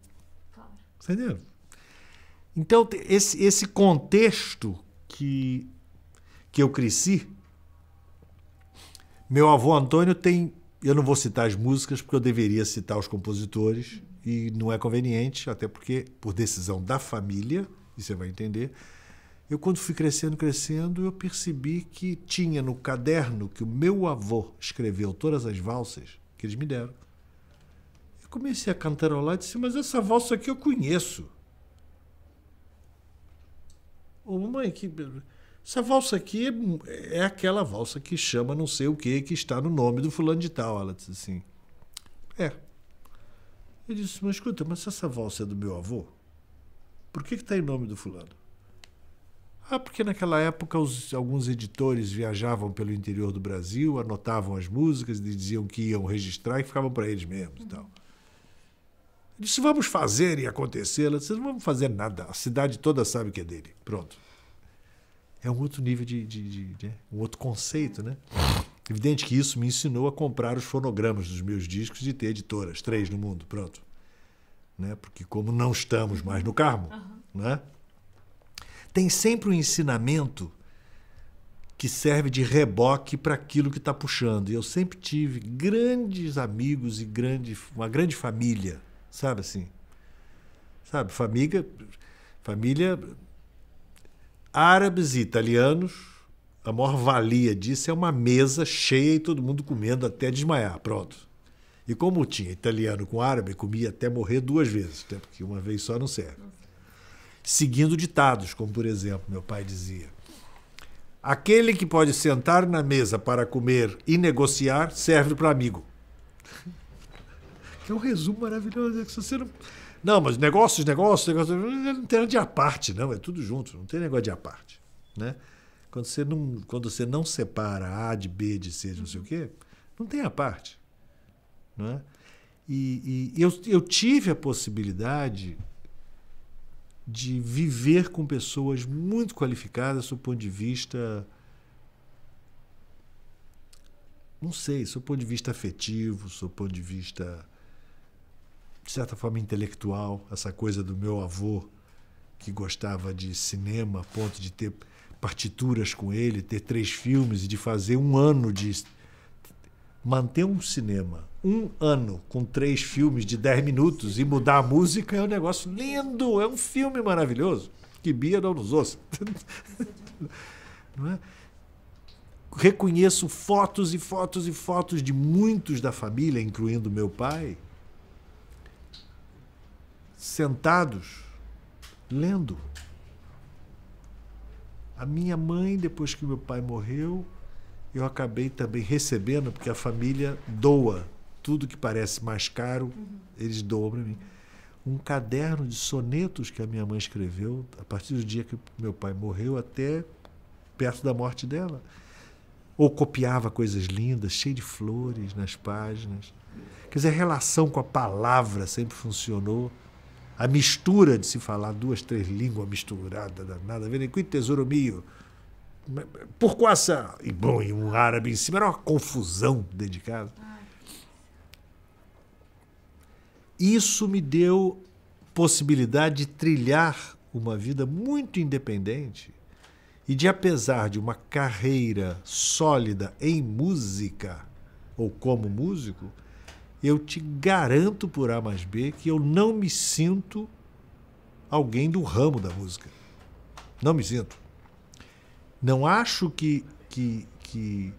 Claro. Entendeu? Então, esse, esse contexto que, que eu cresci, meu avô Antônio tem. Eu não vou citar as músicas, porque eu deveria citar os compositores, uhum. e não é conveniente, até porque, por decisão da família, e você vai entender, eu, quando fui crescendo, crescendo, eu percebi que tinha no caderno que o meu avô escreveu todas as valsas que eles me deram. Eu comecei a cantarolar e disse, mas essa valsa aqui eu conheço. Ô, mãe que... essa valsa aqui é, aquela valsa que chama não sei o que, que está no nome do fulano de tal. Ela disse assim, é. Eu disse, mas escuta, mas essa valsa é do meu avô? Por que está em nome do fulano? Ah, porque naquela época os, alguns editores viajavam pelo interior do Brasil, anotavam as músicas, diziam que iam registrar e ficavam para eles mesmos. Uhum. Então. Eu disse, vamos fazer e acontecer. Ela disse, não vamos fazer nada. A cidade toda sabe que é dele. Pronto. É um outro nível de, de, de, de né? um outro conceito, né? Evidente que isso me ensinou a comprar os fonogramas dos meus discos e ter editoras, três no mundo, pronto. Né? Porque como não estamos mais no Carmo, uhum. né? tem sempre um ensinamento que serve de reboque para aquilo que está puxando. E eu sempre tive grandes amigos e grande, uma grande família, sabe assim? Sabe, família, família árabes e italianos, a maior valia disso é uma mesa cheia e todo mundo comendo até desmaiar, pronto. E como tinha italiano com árabe, comia até morrer duas vezes, porque uma vez só não serve. Não serve seguindo ditados, como por exemplo, meu pai dizia: Aquele que pode sentar na mesa para comer e negociar serve para amigo. Que é um resumo maravilhoso. É se você não... não, mas negócios, negócios, negócios. Não tem nada de à parte, não. É tudo junto. Não tem negócio de à parte. Né? Quando, você não, quando você não separa A de B de C de não sei o quê, não tem à parte. Não é? E, e eu, eu tive a possibilidade de viver com pessoas muito qualificadas do ponto de vista. Não sei, do ponto de vista afetivo, do ponto de vista, de certa forma, intelectual, essa coisa do meu avô que gostava de cinema, a ponto de ter partituras com ele, ter três filmes e de fazer um ano de manter um cinema um ano com três filmes de 10 minutos e mudar a música é um negócio lindo, é um filme maravilhoso. Que Bia não nos ouça. *laughs* não é? Reconheço fotos e fotos e fotos de muitos da família, incluindo meu pai, sentados, lendo. A minha mãe, depois que meu pai morreu, eu acabei também recebendo, porque a família doa tudo que parece mais caro, uhum. eles doam para mim. Um caderno de sonetos que a minha mãe escreveu a partir do dia que meu pai morreu até perto da morte dela. Ou copiava coisas lindas, cheio de flores nas páginas. Quer dizer, a relação com a palavra sempre funcionou. A mistura de se falar duas, três línguas misturadas, danada. nem com tesouro mio. Por qual essa. E bom, e um árabe em cima. Era uma confusão dedicada. Isso me deu possibilidade de trilhar uma vida muito independente e de, apesar de uma carreira sólida em música ou como músico, eu te garanto por A mais B que eu não me sinto alguém do ramo da música. Não me sinto. Não acho que, que, que,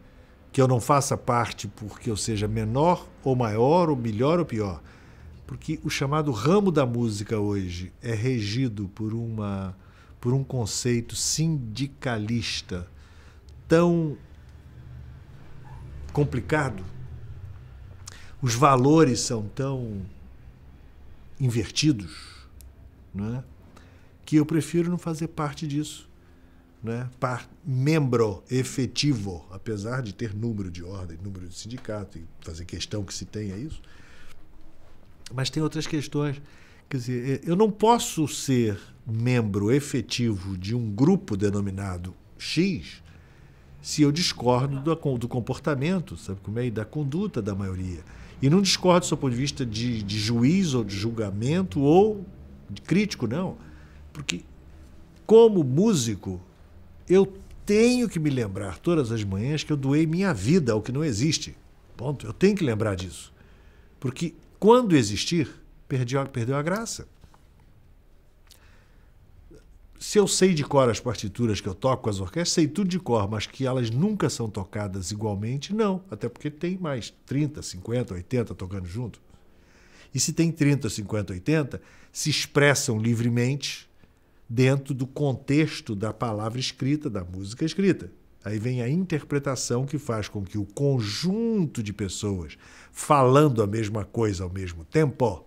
que eu não faça parte porque eu seja menor ou maior, ou melhor ou pior porque o chamado ramo da música hoje é regido por uma por um conceito sindicalista tão complicado. Os valores são tão invertidos, é? que eu prefiro não fazer parte disso. É? Par membro efetivo, apesar de ter número de ordem, número de sindicato, e fazer questão que se tenha isso, mas tem outras questões. Quer dizer, eh, eu não posso ser membro efetivo de um grupo denominado X se eu discordo do, do comportamento, sabe como é? E da conduta da maioria. E não discordo do seu ponto de vista de, de juiz ou de julgamento ou de crítico, não. Porque, como músico, eu tenho que me lembrar todas as manhãs que eu doei minha vida ao que não existe. Ponto. Eu tenho que lembrar disso. Porque quando existir, perdeu, perdeu a graça. Se eu sei de cor as partituras que eu toco com as orquestras, sei tudo de cor, mas que elas nunca são tocadas igualmente, não. Até porque tem mais 30, 50, 80 tocando junto. E se tem 30, 50, 80, se expressam livremente dentro do contexto da palavra escrita, da música escrita. Aí vem a interpretação que faz com que o conjunto de pessoas falando a mesma coisa ao mesmo tempo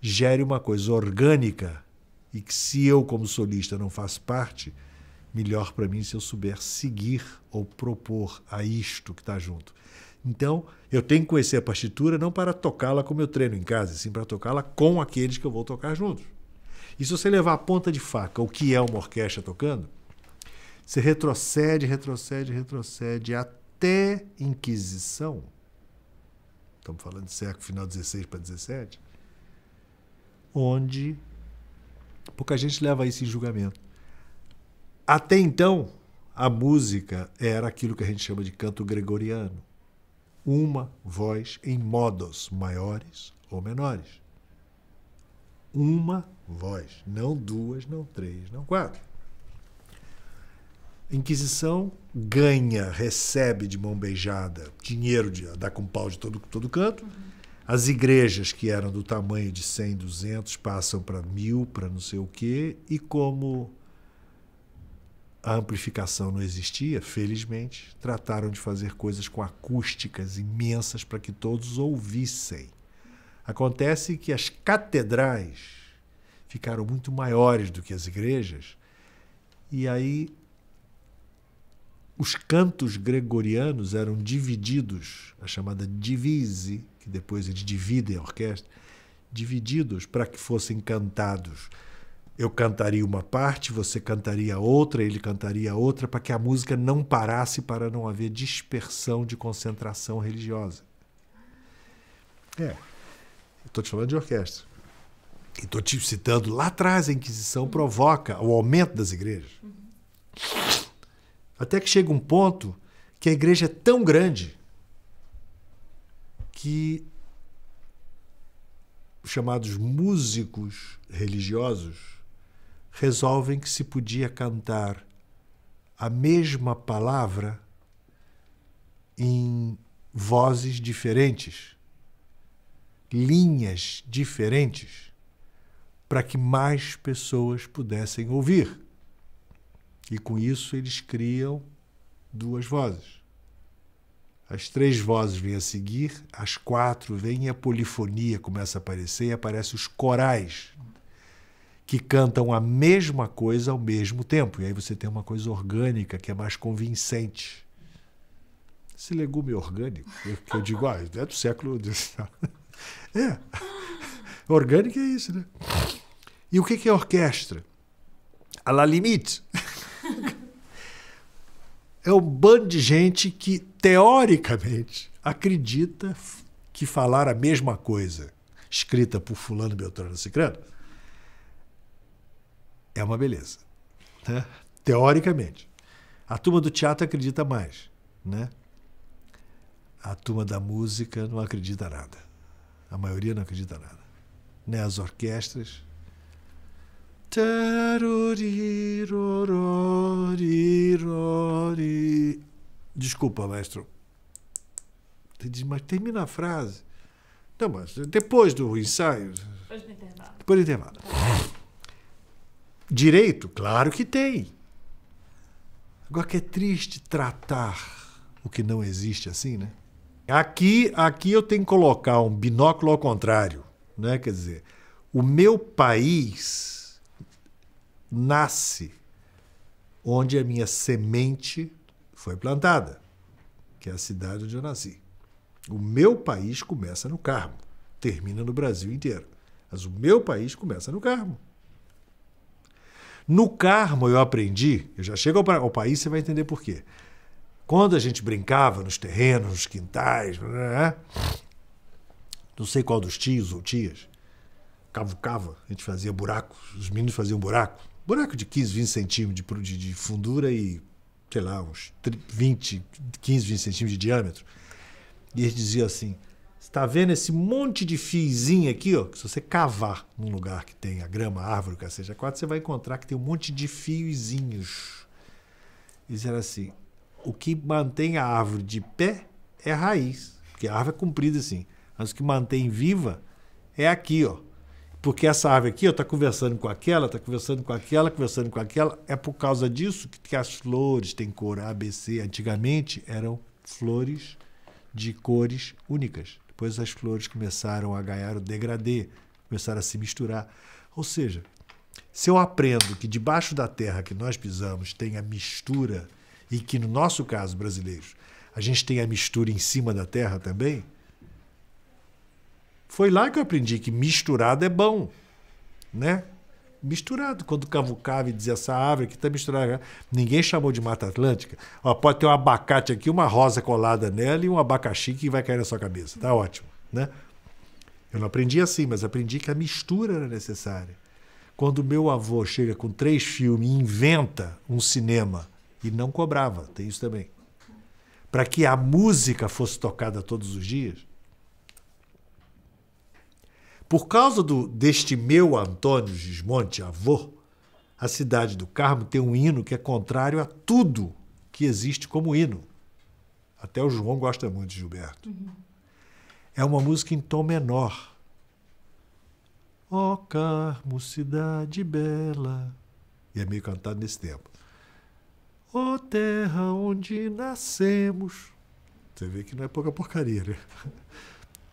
gere uma coisa orgânica e que se eu como solista não faço parte, melhor para mim se eu souber seguir ou propor a isto que está junto. Então, eu tenho que conhecer a partitura não para tocá-la como eu treino em casa, sim para tocá-la com aqueles que eu vou tocar juntos. E se você levar a ponta de faca o que é uma orquestra tocando, você retrocede, retrocede, retrocede até Inquisição. Estamos falando de século final 16 para 17, onde pouca gente leva isso em julgamento. Até então, a música era aquilo que a gente chama de canto gregoriano. Uma voz em modos maiores ou menores. Uma voz, não duas, não três, não quatro. A Inquisição ganha, recebe de mão beijada dinheiro de dar com pau de todo, todo canto. Uhum. As igrejas que eram do tamanho de 100, 200 passam para mil, para não sei o quê. E como a amplificação não existia, felizmente, trataram de fazer coisas com acústicas imensas para que todos ouvissem. Acontece que as catedrais ficaram muito maiores do que as igrejas. E aí os cantos gregorianos eram divididos, a chamada divise, que depois eles dividem a orquestra, divididos para que fossem cantados. Eu cantaria uma parte, você cantaria outra, ele cantaria outra, para que a música não parasse, para não haver dispersão de concentração religiosa. É. Estou te falando de orquestra. E estou te citando lá atrás a Inquisição provoca o aumento das igrejas. Uhum. Até que chega um ponto que a igreja é tão grande que os chamados músicos religiosos resolvem que se podia cantar a mesma palavra em vozes diferentes, linhas diferentes, para que mais pessoas pudessem ouvir. E com isso eles criam duas vozes. As três vozes vêm a seguir, as quatro vêm e a polifonia começa a aparecer e aparecem os corais que cantam a mesma coisa ao mesmo tempo. E aí você tem uma coisa orgânica que é mais convincente. Esse legume orgânico, que eu digo, ah, é do século. *laughs* É. Orgânico é isso, né? E o que é orquestra? A la limite é um bando de gente que, teoricamente, acredita que falar a mesma coisa escrita por fulano, beltrano, cicrano é uma beleza. Né? Teoricamente. A turma do teatro acredita mais. Né? A turma da música não acredita nada. A maioria não acredita nada. Né? As orquestras Desculpa, maestro. Você diz, mas termina a frase. Não, mas depois do ensaio. Depois do intervalo. Depois do intervalo. Direito? Claro que tem. Agora que é triste tratar o que não existe assim, né? Aqui, aqui eu tenho que colocar um binóculo ao contrário, né? Quer dizer, o meu país nasce onde a minha semente foi plantada, que é a cidade onde eu nasci. O meu país começa no Carmo, termina no Brasil inteiro. Mas o meu país começa no Carmo. No Carmo eu aprendi, eu já chego ao, país, você vai entender por quê. Quando a gente brincava nos terrenos, nos quintais, não sei qual dos tios ou tias, cavucava, a gente fazia buraco, os meninos faziam buraco Buraco de 15, 20 centímetros de, de fundura e, sei lá, uns 20, 15, 20 centímetros de diâmetro. E eles diziam assim: está vendo esse monte de fiozinho aqui, ó? Que se você cavar num lugar que tem a grama, árvore, que seja é quatro, você vai encontrar que tem um monte de fiozinhos. Eles eram assim: o que mantém a árvore de pé é a raiz, porque a árvore é comprida assim. Mas o que mantém viva é aqui, ó. Porque essa árvore aqui está conversando com aquela, está conversando com aquela, conversando com aquela. É por causa disso que, que as flores têm cor A, B, C. Antigamente eram flores de cores únicas. Depois as flores começaram a ganhar o degradê, começaram a se misturar. Ou seja, se eu aprendo que debaixo da terra que nós pisamos tem a mistura, e que no nosso caso brasileiros, a gente tem a mistura em cima da terra também, foi lá que eu aprendi que misturado é bom, né? Misturado. Quando cavucava e dizia essa árvore que está misturada, ninguém chamou de Mata Atlântica. Ó, pode ter um abacate aqui, uma rosa colada nela e um abacaxi que vai cair na sua cabeça. Tá ótimo, né? Eu não aprendi assim, mas aprendi que a mistura era necessária. Quando meu avô chega com três filmes e inventa um cinema e não cobrava, tem isso também. Para que a música fosse tocada todos os dias, por causa do, deste meu Antônio Gismonte, avô, a cidade do Carmo tem um hino que é contrário a tudo que existe como hino. Até o João gosta muito de Gilberto. É uma música em tom menor. Ó oh, Carmo, cidade bela. E é meio cantado nesse tempo. Ó oh, terra onde nascemos. Você vê que não é pouca porcaria, né? *laughs*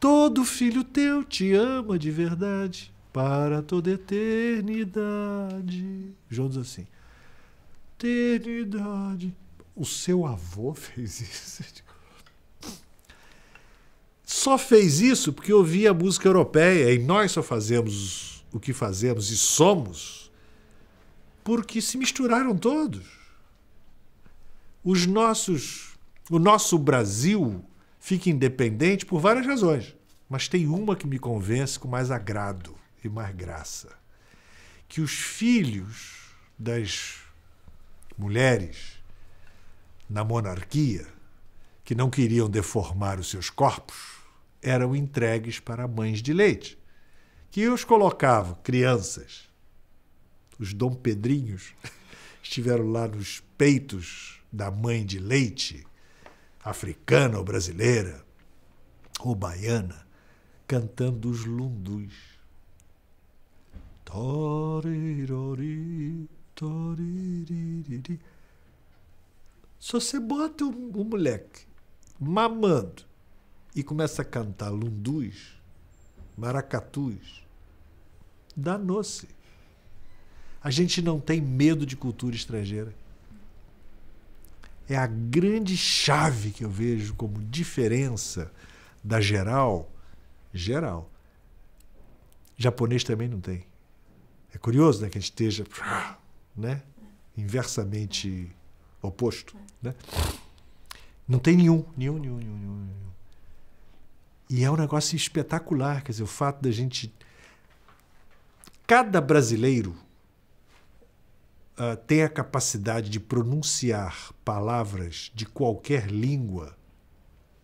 Todo filho teu te ama de verdade para toda eternidade. João diz assim: eternidade. O seu avô *laughs* fez isso. Só fez isso porque ouvia a música europeia e nós só fazemos o que fazemos e somos porque se misturaram todos. Os nossos, o nosso Brasil fique independente por várias razões, mas tem uma que me convence com mais agrado e mais graça: que os filhos das mulheres na monarquia, que não queriam deformar os seus corpos, eram entregues para mães de leite, que os colocavam, crianças, os Dom Pedrinhos, *laughs* estiveram lá nos peitos da mãe de leite africana ou brasileira, ou baiana, cantando os lundus. Se você bota um, um moleque mamando e começa a cantar lundus, maracatus, danou-se. A gente não tem medo de cultura estrangeira é a grande chave que eu vejo como diferença da geral. Geral. Japonês também não tem. É curioso né, que a gente esteja né, inversamente oposto. Né? Não tem nenhum, nenhum, nenhum, nenhum, nenhum. E é um negócio espetacular, quer dizer, o fato da gente. Cada brasileiro uh, tem a capacidade de pronunciar palavras de qualquer língua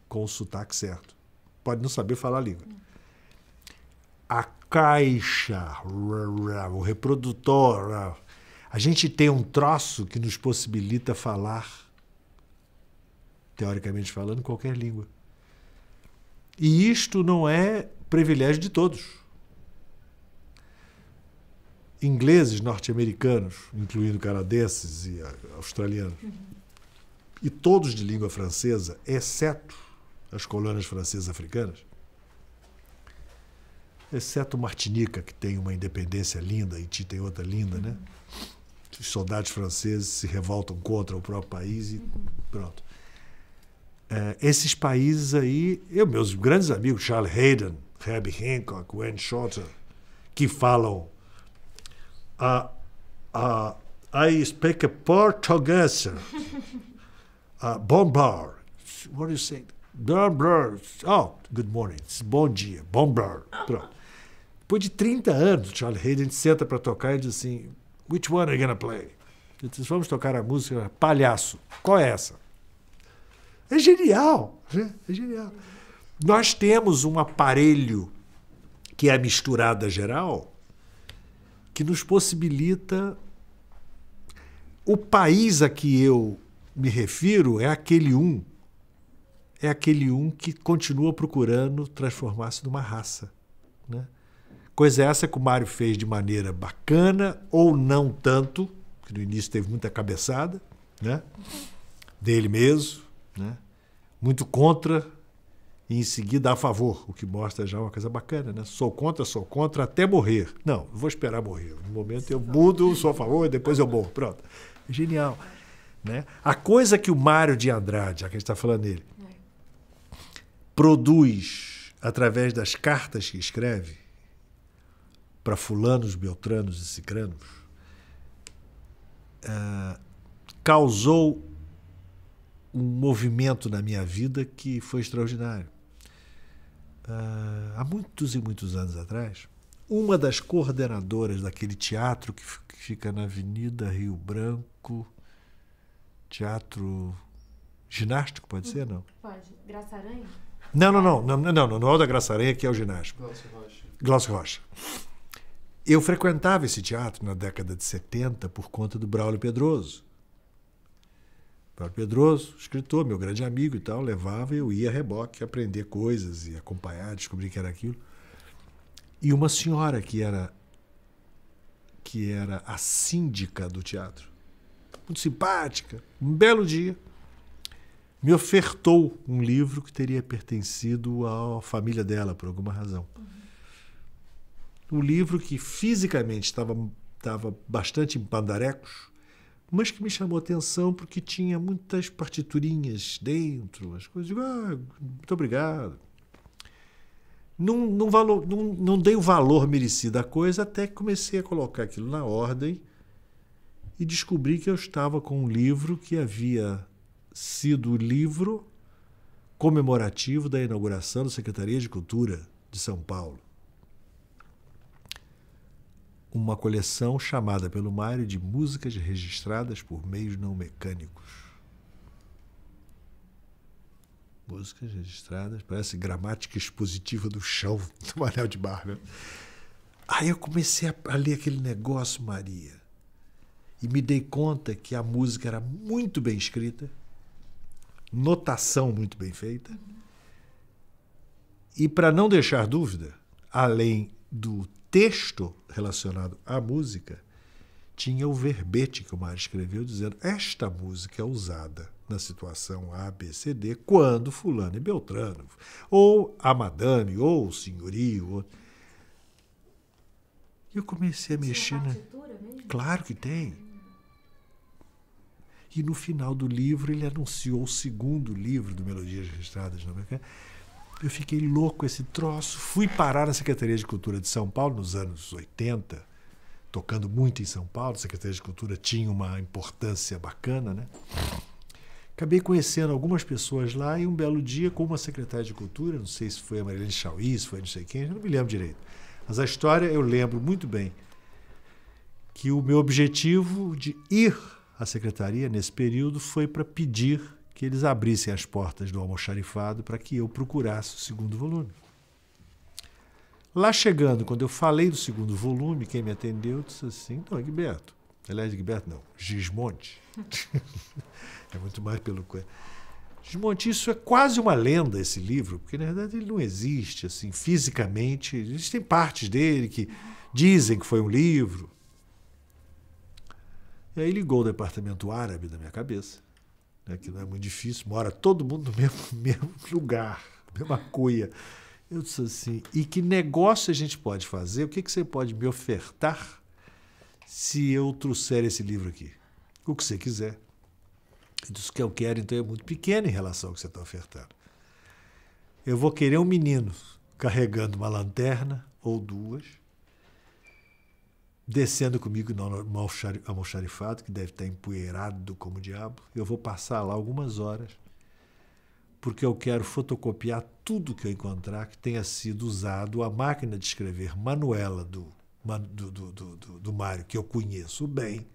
com o sotaque certo. Pode não saber falar a língua. A caixa, o reprodutor. A gente tem um troço que nos possibilita falar, teoricamente falando, qualquer língua. E isto não é privilégio de todos ingleses, norte-americanos, incluindo canadenses e ah, australianos, uhum. e todos de língua francesa, exceto as colônias francesas africanas, exceto Martinica, que tem uma independência linda, Haiti tem outra linda, né? Uhum. Os soldados franceses se revoltam contra o próprio país e uhum. pronto. É, esses países aí, eu, meus grandes amigos, Charles Hayden, Herbie Hancock, Wayne Shorter, que falam Uh, uh, I speak Portuguese. uh, *laughs* bom bar. What do you say? Oh, good morning. Bom dia. Bombar. bar. Pronto. Depois de 30 anos, Charlie Hayden senta para tocar e diz assim: Which one are you gonna play? diz: Vamos tocar a música Palhaço. Qual é essa? É genial. Né? É genial. Nós temos um aparelho que é a misturada geral que nos possibilita. O país a que eu me refiro é aquele um, é aquele um que continua procurando transformar-se numa raça. Né? Coisa essa que o Mário fez de maneira bacana, ou não tanto, que no início teve muita cabeçada, né? dele mesmo, né? muito contra e em seguida a favor, o que mostra já uma coisa bacana, né? Sou contra, sou contra até morrer. Não, vou esperar morrer. No momento eu mudo, sou a favor, depois eu morro. Pronto. Genial. Né? A coisa que o Mário de Andrade, a que a gente está falando dele, produz através das cartas que escreve para fulanos, beltranos e cicranos, eh, causou um movimento na minha vida que foi extraordinário uh, há muitos e muitos anos atrás, uma das coordenadoras daquele teatro que fica na Avenida Rio Branco, teatro ginástico, pode ser, não? Pode. Graça Aranha? Não, não, não, não, não, não, é o da Graça Aranha que é o ginástico. Glaucio Rocha. Glaucio Rocha. Eu frequentava esse teatro na década de 70 por conta do Braulio Pedroso Cláudio Pedroso, escritor, meu grande amigo e tal, levava e eu ia a reboque aprender coisas e acompanhar, descobrir que era aquilo. E uma senhora que era que era a síndica do teatro, muito simpática, um belo dia, me ofertou um livro que teria pertencido à família dela, por alguma razão. Uhum. Um livro que fisicamente estava, estava bastante em pandarecos, mas que me chamou atenção porque tinha muitas partiturinhas dentro, as coisas. Digo, ah, muito obrigado. Não, não, valor, não, não dei o valor merecido à coisa até que comecei a colocar aquilo na ordem e descobri que eu estava com um livro que havia sido o livro comemorativo da inauguração da Secretaria de Cultura de São Paulo uma coleção chamada pelo Mário de músicas registradas por meios não mecânicos. Músicas registradas, parece gramática expositiva do chão *laughs* do Manel de barro, né? Aí eu comecei a, a ler aquele negócio, Maria, e me dei conta que a música era muito bem escrita, notação muito bem feita, e para não deixar dúvida, além do texto relacionado à música tinha o verbete que o Mário escreveu dizendo esta música é usada na situação A, B, C, D, quando fulano e beltrano, ou a madame, ou o senhorio. Ou... Eu comecei a mexer na... Claro que tem. E no final do livro ele anunciou o segundo livro do Melodias Registradas na América eu fiquei louco esse troço. Fui parar na Secretaria de Cultura de São Paulo nos anos 80, tocando muito em São Paulo. A Secretaria de Cultura tinha uma importância bacana, né? Acabei conhecendo algumas pessoas lá e um belo dia, com uma secretária de cultura, não sei se foi a Marilene Chauí, se foi não sei quem, não me lembro direito. Mas a história eu lembro muito bem que o meu objetivo de ir à secretaria nesse período foi para pedir que eles abrissem as portas do almoxarifado para que eu procurasse o segundo volume. Lá chegando, quando eu falei do segundo volume, quem me atendeu disse assim: não, Gilberto. Aliás, Gilberto não, Gismonte. *laughs* é muito mais pelo. Gismonte, isso é quase uma lenda, esse livro, porque na verdade ele não existe assim fisicamente. Existem partes dele que dizem que foi um livro. E aí ligou o departamento árabe da minha cabeça né, que não é muito difícil, mora todo mundo no *laughs* mesmo, mesmo lugar, mesma cuia. Eu disse assim, e que negócio a gente pode fazer? O que, que você pode me ofertar se eu trouxer esse livro aqui? O que você quiser. Eu disse, o que eu quero, então, é muito pequeno em relação ao que você está ofertando. Eu vou querer um menino carregando uma lanterna ou duas, descendo comigo no almoxarifado, que deve estar empoeirado como diabo. Eu vou passar lá algumas horas, porque eu quero fotocopiar tudo que eu encontrar que tenha sido usado a máquina de escrever Manuela do, do, do, do, do Mário, que eu conheço bem.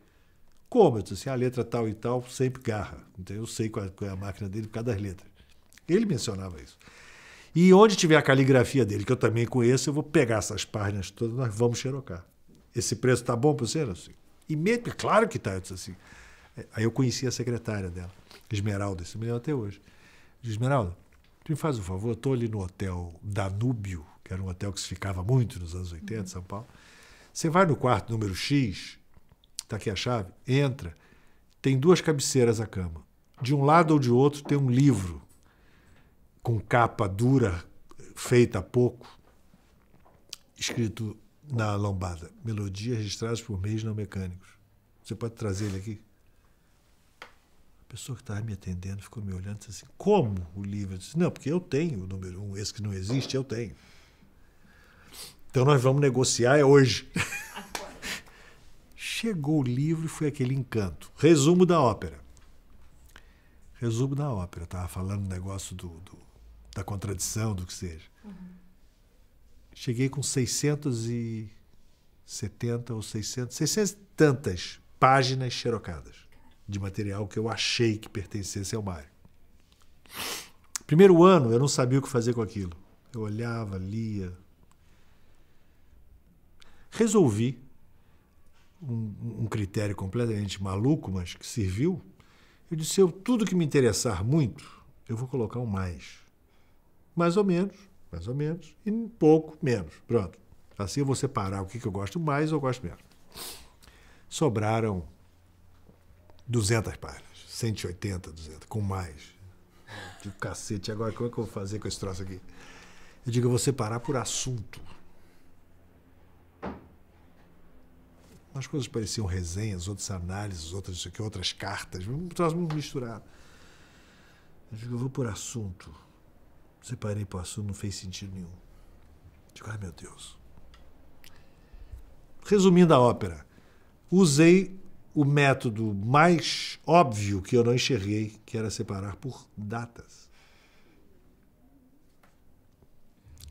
Como? Eu disse assim, a letra tal e tal sempre garra. Então eu sei qual é a máquina dele por causa das letras. Ele mencionava isso. E onde tiver a caligrafia dele, que eu também conheço, eu vou pegar essas páginas todas, nós vamos xerocar esse preço tá bom para assim, você? E Imediatamente, é claro que tá. Eu disse assim. É, aí eu conheci a secretária dela, Esmeralda, esse menino até hoje. Disse, Esmeralda, tu me faz um favor, eu ali no hotel Danúbio, que era um hotel que se ficava muito nos anos 80, uhum. São Paulo. Você vai no quarto número X, tá aqui a chave, entra, tem duas cabeceiras a cama. De um lado ou de outro tem um livro com capa dura, feita há pouco, escrito na lombada. Melodias registradas por meios não mecânicos. Você pode trazer ele aqui? A pessoa que estava me atendendo ficou me olhando e disse assim: Como o livro? Eu disse: Não, porque eu tenho o número um, esse que não existe, eu tenho. Então nós vamos negociar é hoje. *laughs* Chegou o livro e foi aquele encanto. Resumo da ópera. Resumo da ópera. Estava falando o negócio do, do, da contradição, do que seja. Uhum. Cheguei com 670 ou 600, 600 tantas páginas xerocadas de material que eu achei que pertencesse ao Mário. Primeiro ano, eu não sabia o que fazer com aquilo. Eu olhava, lia. Resolvi um, um critério completamente maluco, mas que serviu. Eu disse: eu, tudo que me interessar muito, eu vou colocar um mais. Mais ou menos mais ou menos, e um pouco menos. Pronto. Assim eu vou separar o que, eu gosto mais ou gosto menos. Sobraram 200 páginas, 180, 200, com mais. Digo, cacete, agora como é que eu vou fazer com esse troço aqui? Eu digo, eu vou separar por assunto. Umas coisas pareciam resenhas, outras análises, outras isso aqui, outras cartas, um troço muito misturado. Eu digo, eu vou por assunto Separei para o assunto, não fez sentido nenhum. Digo, ai meu Deus. Resumindo a ópera, usei o método mais óbvio que eu não enxerguei, que era separar por datas.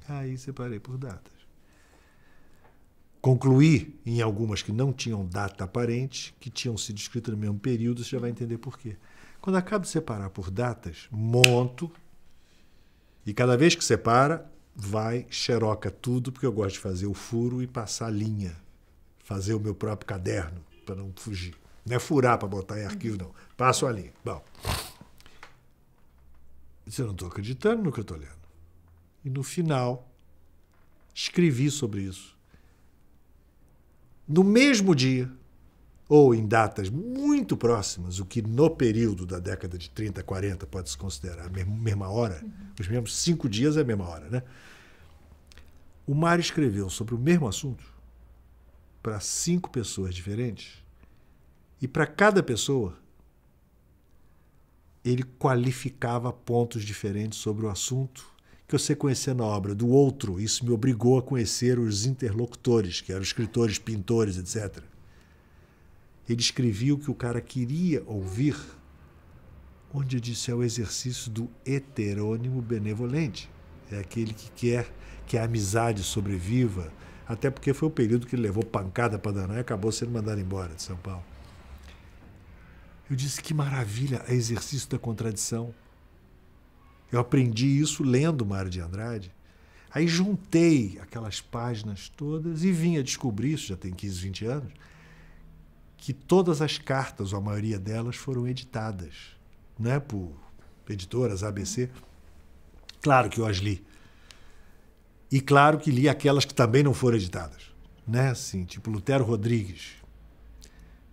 Aí separei por datas. Concluí em algumas que não tinham data aparente, que tinham sido escritas no mesmo período, você já vai entender por quê. Quando acabo de separar por datas, monto e cada vez que separa, vai, xeroca tudo, porque eu gosto de fazer o furo e passar linha. Fazer o meu próprio caderno, para não fugir. Não é furar para botar em arquivo, não. Passo a linha. Bom. Eu não estou acreditando no que eu estou lendo. E no final, escrevi sobre isso. No mesmo dia, ou em datas muito próximas, o que no período da década de 30, 40 pode-se considerar a mesma hora, uhum. os mesmos cinco dias é a mesma hora, né? O Mário escreveu sobre o mesmo assunto para cinco pessoas diferentes e para cada pessoa ele qualificava pontos diferentes sobre o assunto que eu sei conhecer na obra do outro. Isso me obrigou a conhecer os interlocutores, que eram escritores, pintores, etc. Ele escrevia o que o cara queria ouvir, onde eu disse é o exercício do heterônimo benevolente. É aquele que quer que a amizade sobreviva, até porque foi o período que ele levou pancada para danar e acabou sendo mandado embora de São Paulo. Eu disse que maravilha, é exercício da contradição. Eu aprendi isso lendo Mário de Andrade. Aí juntei aquelas páginas todas e vim a descobrir, isso já tem 15, 20 anos, que todas as cartas, ou a maioria delas, foram editadas né, por editoras ABC. Claro que eu as li. E claro que li aquelas que também não foram editadas. Né? Assim, tipo Lutero Rodrigues,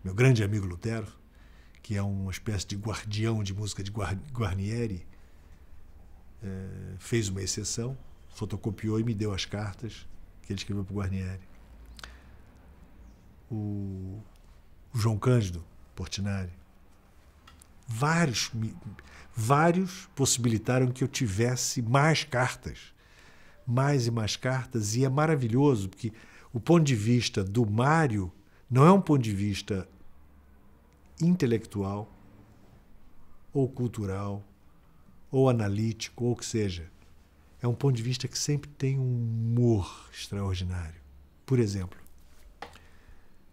meu grande amigo Lutero, que é uma espécie de guardião de música de Guarnieri, é, fez uma exceção, fotocopiou e me deu as cartas que ele escreveu para o Guarnieri o João Cândido Portinari. Vários, vários possibilitaram que eu tivesse mais cartas, mais e mais cartas, e é maravilhoso, porque o ponto de vista do Mário não é um ponto de vista intelectual ou cultural ou analítico ou o que seja. É um ponto de vista que sempre tem um humor extraordinário. Por exemplo,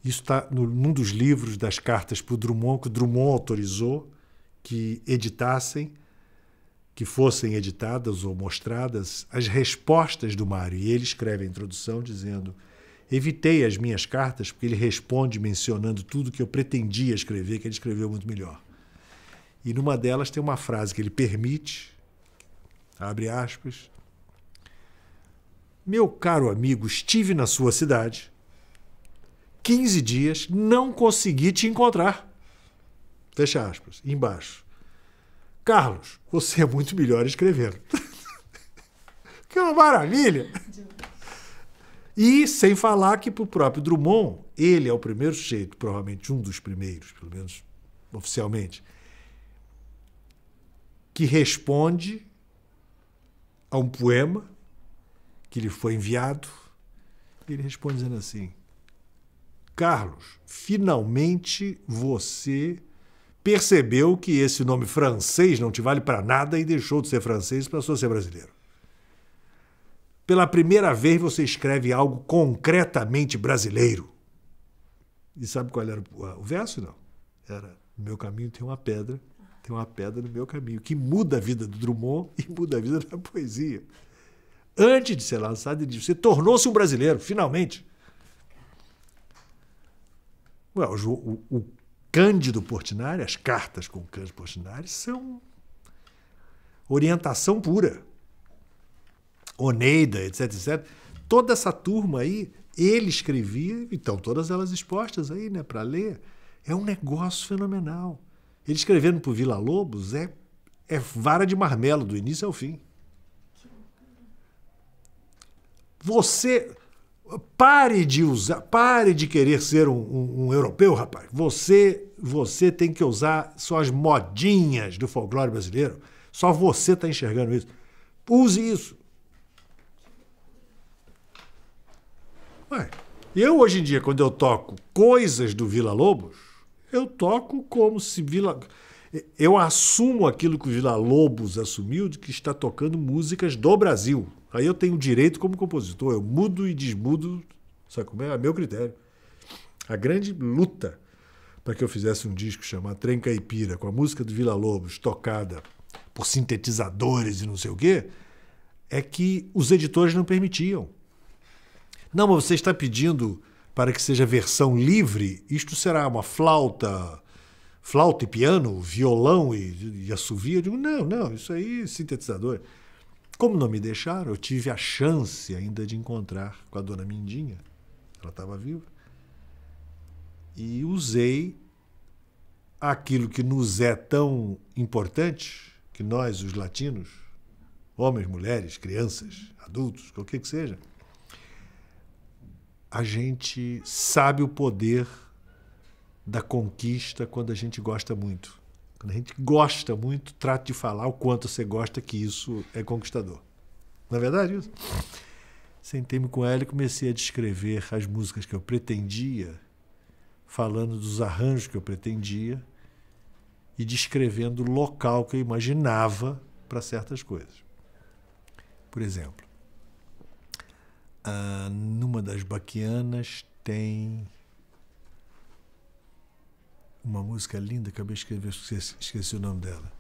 isso está num dos livros das cartas para o Drummond, que o Drummond autorizou que editassem, que fossem editadas ou mostradas as respostas do Mário. E ele escreve a introdução dizendo: Evitei as minhas cartas, porque ele responde mencionando tudo que eu pretendia escrever, que ele escreveu muito melhor. E numa delas tem uma frase que ele permite, abre aspas. Meu caro amigo, estive na sua cidade 15 dias, não consegui te encontrar. Fecha aspas, embaixo. Carlos, você é muito melhor escrevendo. *laughs* que é uma maravilha! E sem falar que para o próprio Drummond, ele é o primeiro sujeito, provavelmente um dos primeiros, pelo menos oficialmente, que responde a um poema que lhe foi enviado. Ele responde dizendo assim: Carlos, finalmente você percebeu que esse nome francês não te vale para nada e deixou de ser francês para a ser brasileiro. Pela primeira vez você escreve algo concretamente brasileiro. E sabe qual era o verso? Não. Era: No meu caminho tem uma pedra, tem uma pedra no meu caminho, que muda a vida do Drummond e muda a vida da poesia. Antes de ser lançado, ele disse: Você tornou-se um brasileiro, finalmente. Ué, o, o, o Cândido Portinari, as cartas com o Cândido Portinari, são orientação pura. Oneida, etc, etc. Toda essa turma aí, ele escrevia, então todas elas expostas aí, né, para ler. É um negócio fenomenal. Ele escrevendo para o Vila Lobos é, é vara de marmelo, do início ao fim. Você, Pare de usar, pare de querer ser um, um, um, europeu, rapaz. Você, você tem que usar só as modinhas do folclore brasileiro. Só você está enxergando isso. Use isso. Ué, eu hoje em dia, quando eu toco coisas do Vila Lobos, eu toco como se Vila. Eu assumo aquilo que o Vila Lobos assumiu de que está tocando músicas do Brasil. Aí eu tenho direito como compositor, eu mudo e desmudo, sabe como é? A meu critério. A grande luta para que eu fizesse um disco chamado Trem Caipira, com a música do Vila Lobos tocada por sintetizadores e não sei o quê, é que os editores não permitiam. Não, mas você está pedindo para que seja versão livre, isto será uma flauta, flauta e piano, violão e, e assovio? Eu digo, não, não, isso aí é sintetizador. Como não me deixaram, eu tive a chance ainda de encontrar com a dona Mindinha, ela estava viva, e usei aquilo que nos é tão importante, que nós, os latinos, homens, mulheres, crianças, adultos, qualquer que seja, a gente sabe o poder da conquista quando a gente gosta muito. Quando a gente gosta muito, trate de falar o quanto você gosta que isso é conquistador. Na é verdade, isso. Sentei-me com ela e comecei a descrever as músicas que eu pretendia, falando dos arranjos que eu pretendia e descrevendo o local que eu imaginava para certas coisas. Por exemplo, ah, numa das baquianas tem uma música linda, acabei de escrever, esqueci, esqueci o nome dela.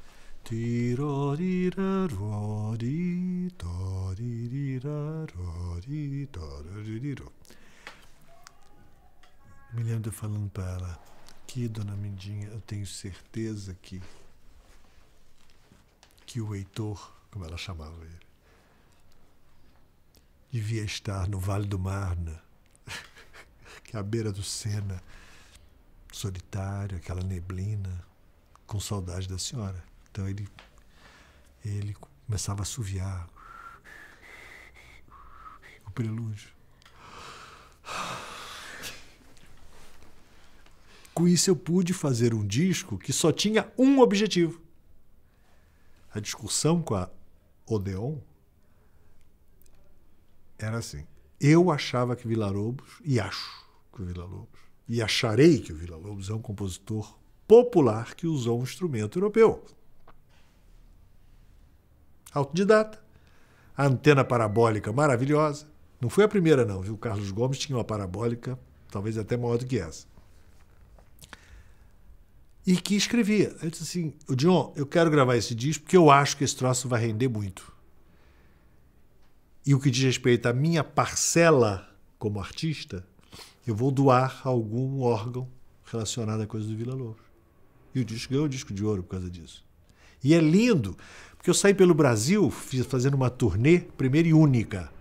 Me lembro falando para ela que, dona Mindinha, eu tenho certeza que que o Heitor, como ela chamava ele, devia estar no Vale do Marna, né? *laughs* que é à beira do Sena, solitário, aquela neblina, com saudade da senhora. Então ele, ele começava a assoviar o prelúdio. Com isso eu pude fazer um disco que só tinha um objetivo. A discussão com a Odeon era assim. Eu achava que Vila Lobos, e acho que Vila Lobos, e acharei que o Vila Lobos é um compositor popular que usou um instrumento europeu. Autodidata, a antena parabólica maravilhosa. Não foi a primeira, não, viu? Carlos Gomes tinha uma parabólica, talvez até maior do que essa. E que escrevia. Ele disse assim: o John, eu quero gravar esse disco porque eu acho que esse troço vai render muito. E o que diz respeito à minha parcela como artista, eu vou doar algum órgão relacionado à coisa do Vila Lobos. E o disco ganhou o disco de ouro por causa disso. E é lindo, porque eu saí pelo Brasil fiz, fazendo uma turnê, primeira e única,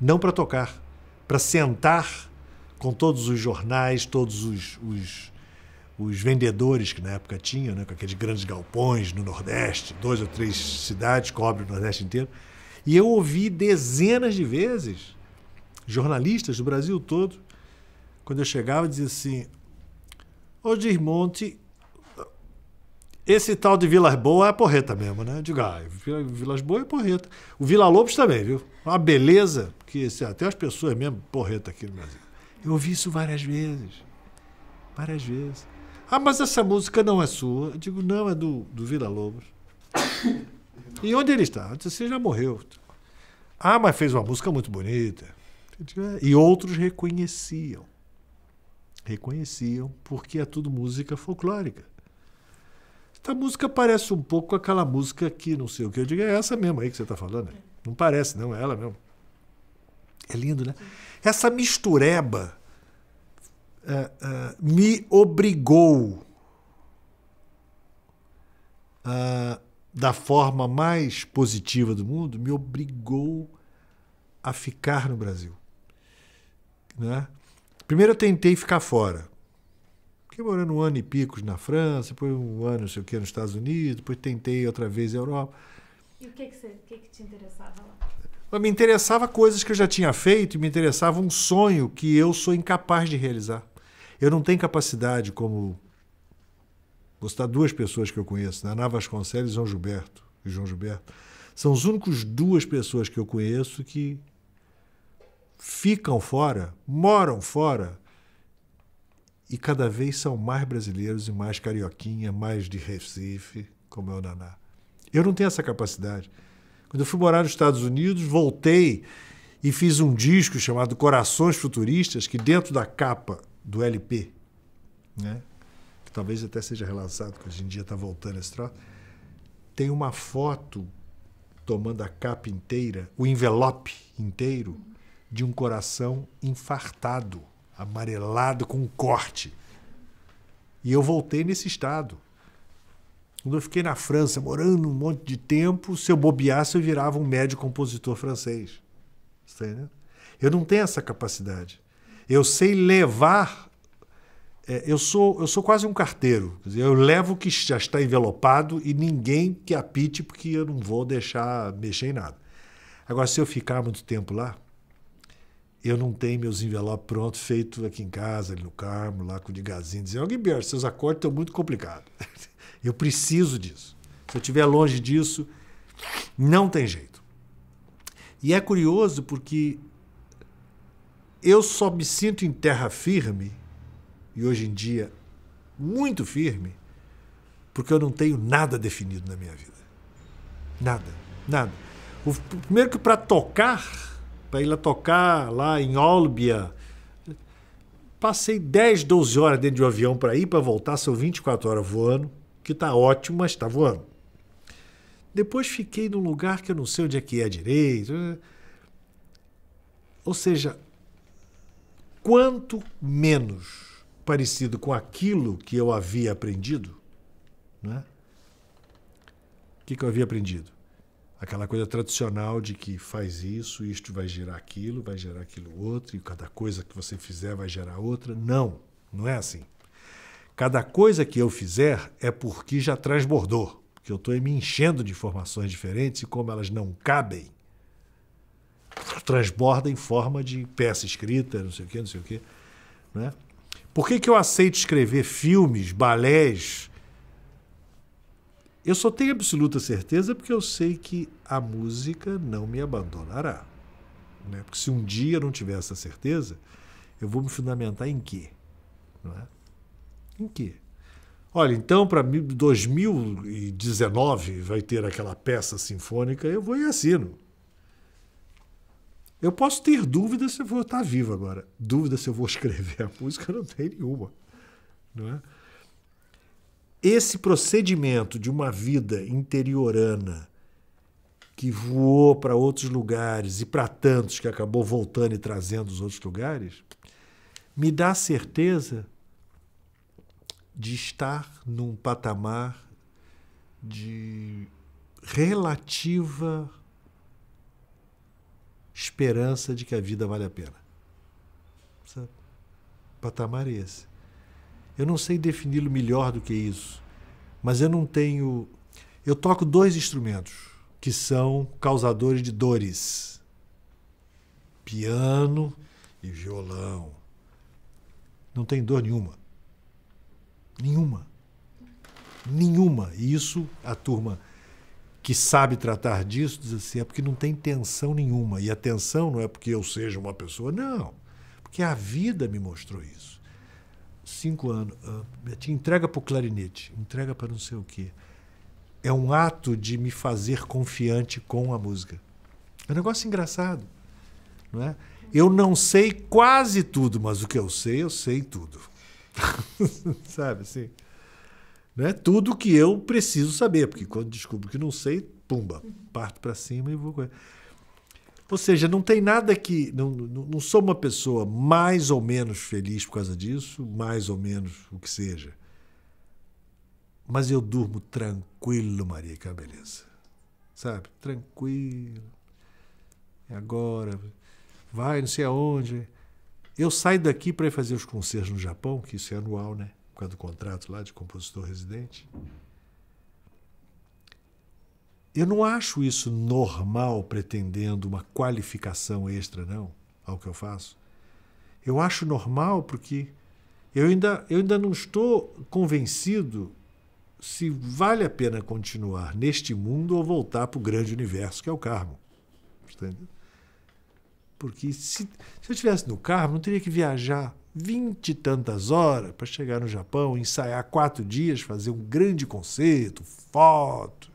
não para tocar, para sentar com todos os jornais, todos os, os, os vendedores que na época tinham, né, com aqueles grandes galpões no Nordeste, dois ou três cidades, cobre o Nordeste inteiro. E eu ouvi dezenas de vezes jornalistas do Brasil todo quando eu chegava, dizia assim: Ô Dirmonte, esse tal de Vilas Boas é porreta mesmo, né? Eu digo, ah, Vilas Boas é porreta. O Vila Lobos também, viu? Uma beleza que até as pessoas mesmo porreta aqui no Brasil. Eu ouvi isso várias vezes. Várias vezes. Ah, mas essa música não é sua. Eu digo, não, é do, do Vila Lobos. e onde ele está? Eu disse, você já morreu. Ah, mas fez uma música muito bonita. Digo, é. E outros reconheciam reconheciam, porque é tudo música folclórica. Esta música parece um pouco aquela música que não sei o que eu digo, é essa mesmo aí que você está falando. Né? Não parece, não, é ela mesmo. É lindo, né? Essa mistureba uh, uh, me obrigou, uh, da forma mais positiva do mundo, me obrigou a ficar no Brasil. Né? Primeiro eu tentei ficar fora. Fiquei morando um ano e picos na França, depois um ano, não sei o que, nos Estados Unidos, depois tentei outra vez na Europa. E o que, que, você, o que, que te interessava lá? me interessava coisas que eu já tinha feito e me interessava um sonho que eu sou incapaz de realizar. Eu não tenho capacidade como. Vou citar duas pessoas que eu conheço, Naná Vasconcelos e João Gilberto. E João Gilberto. São os únicos duas pessoas que eu conheço que ficam fora, moram fora, e cada vez são mais brasileiros e mais carioquinha, mais de Recife, como é o Naná. Eu não tenho essa capacidade. Quando eu fui morar nos Estados Unidos, voltei e fiz um disco chamado Corações Futuristas, que dentro da capa do LP, né, que talvez até seja relançado, que hoje em dia está voltando esse troço, tem uma foto tomando a capa inteira, o envelope inteiro, de um coração infartado, amarelado com um corte. E eu voltei nesse estado. Quando eu fiquei na França, morando um monte de tempo, se eu bobeasse, eu virava um médio compositor francês. Tá eu não tenho essa capacidade. Eu sei levar. É, eu, sou, eu sou quase um carteiro. eu levo o que já está envelopado e ninguém que apite, porque eu não vou deixar mexer em nada. Agora, se eu ficar muito tempo lá, eu não tenho meus envelopes prontos, feito aqui em casa, ali no Carmo, lá com o de Gazinho, dizendo, alguém Guiberto, seus acordes estão muito complicados. *laughs* eu preciso disso. Se eu estiver longe disso, não tem jeito. E é curioso porque eu só me sinto em terra firme, e hoje em dia muito firme, porque eu não tenho nada definido na minha vida. Nada, nada. O primeiro que para tocar para ir lá tocar lá em Olbia. Passei 10, 12 horas dentro de um avião para ir para voltar, são 24 horas voando, que está ótimo, mas está voando. Depois fiquei num lugar que eu não sei onde é que é direito. Né? Ou seja, quanto menos parecido com aquilo que eu havia aprendido, né? o que, que eu havia aprendido? Aquela coisa tradicional de que faz isso, isto vai gerar aquilo, vai gerar aquilo outro, e cada coisa que você fizer vai gerar outra. Não, não é assim. Cada coisa que eu fizer é porque já transbordou, porque eu estou me enchendo de informações diferentes e como elas não cabem, transborda em forma de peça escrita, não sei o quê, não sei o quê. Né? Por que, que eu aceito escrever filmes, balés, eu só tenho absoluta certeza porque eu sei que a música não me abandonará. Né? Porque se um dia eu não tiver essa certeza, eu vou me fundamentar em quê? Não é? Em quê? Olha, então para 2019 vai ter aquela peça sinfônica, eu vou e assino. Eu posso ter dúvida se eu vou estar vivo agora. Dúvida se eu vou *laughs* escrever a música, não tem nenhuma. Não é? esse procedimento de uma vida interiorana que voou para outros lugares e para tantos que acabou voltando e trazendo os outros lugares, me dá certeza de estar num patamar de relativa esperança de que a vida vale a pena. Sabe? Patamar é esse. Eu não sei defini-lo melhor do que isso, mas eu não tenho. Eu toco dois instrumentos que são causadores de dores: piano e violão. Não tem dor nenhuma. Nenhuma. Nenhuma. E isso a turma que sabe tratar disso diz assim: é porque não tem tensão nenhuma. E a tensão não é porque eu seja uma pessoa, não. Porque a vida me mostrou isso cinco anos. Minha ah, tia entrega para o clarinete, entrega para não sei o quê. É um ato de me fazer confiante com a música. É um negócio engraçado. Não é? Eu não sei quase tudo, mas o que eu sei, eu sei tudo. *laughs* Sabe assim? é? Tudo que eu preciso saber, porque quando descubro que não sei, pumba, parto para cima e vou. Ou seja, não tem nada que. Não, não, sou uma pessoa mais ou menos feliz por causa disso, mais ou menos o que seja. Mas eu durmo tranquilo, Maria, que é uma beleza. Sabe? Tranquilo. E é agora? Vai, não sei aonde. Eu saio daqui para ir fazer os concertos no Japão, que isso é anual, né? Por causa do contrato lá de compositor residente. Eu não acho isso normal pretendendo uma qualificação extra, não, ao que eu faço. Eu acho normal porque eu ainda, eu ainda não estou convencido se vale a pena continuar neste mundo ou voltar para o grande universo que é o Carmo. Tá porque se, se eu estivesse no Carmo, não teria que viajar vinte e tantas horas para chegar no Japão, ensaiar quatro dias, fazer um grande concerto, foto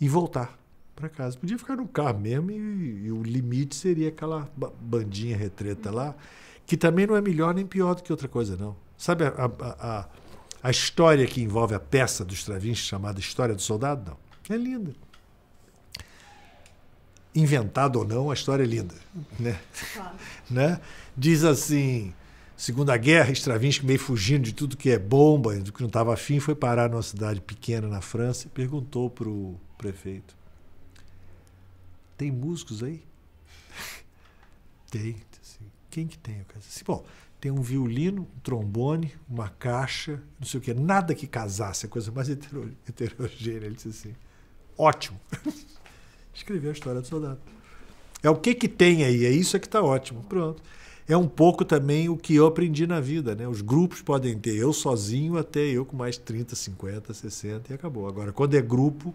e voltar para casa. Podia ficar no carro mesmo e, e, o limite seria aquela bandinha retreta lá, que também não é melhor nem pior do que outra coisa, não. Sabe a, a, a, a história que envolve a peça do Stravinsky chamada História do Soldado? Não. É linda. Inventado ou não, a história é linda. Né? Claro. né? Diz assim, Segunda Guerra, Stravinsky meio fugindo de tudo que é bomba, do que não estava afim, foi parar numa cidade pequena na França e perguntou para o prefeito. Tem músicos aí? *laughs* tem. Assim, quem que tem? Assim, bom, tem um violino, um trombone, uma caixa, não sei o que. Nada que casasse, a é coisa mais *laughs* heterogênea. Ele disse assim, ótimo. *laughs* Escreveu a história do soldado. É o que que tem aí, é isso é que está ótimo. Pronto. É um pouco também o que eu aprendi na vida, né? Os grupos podem ter eu sozinho até eu com mais 30, 50, 60 e acabou. Agora, quando é grupo,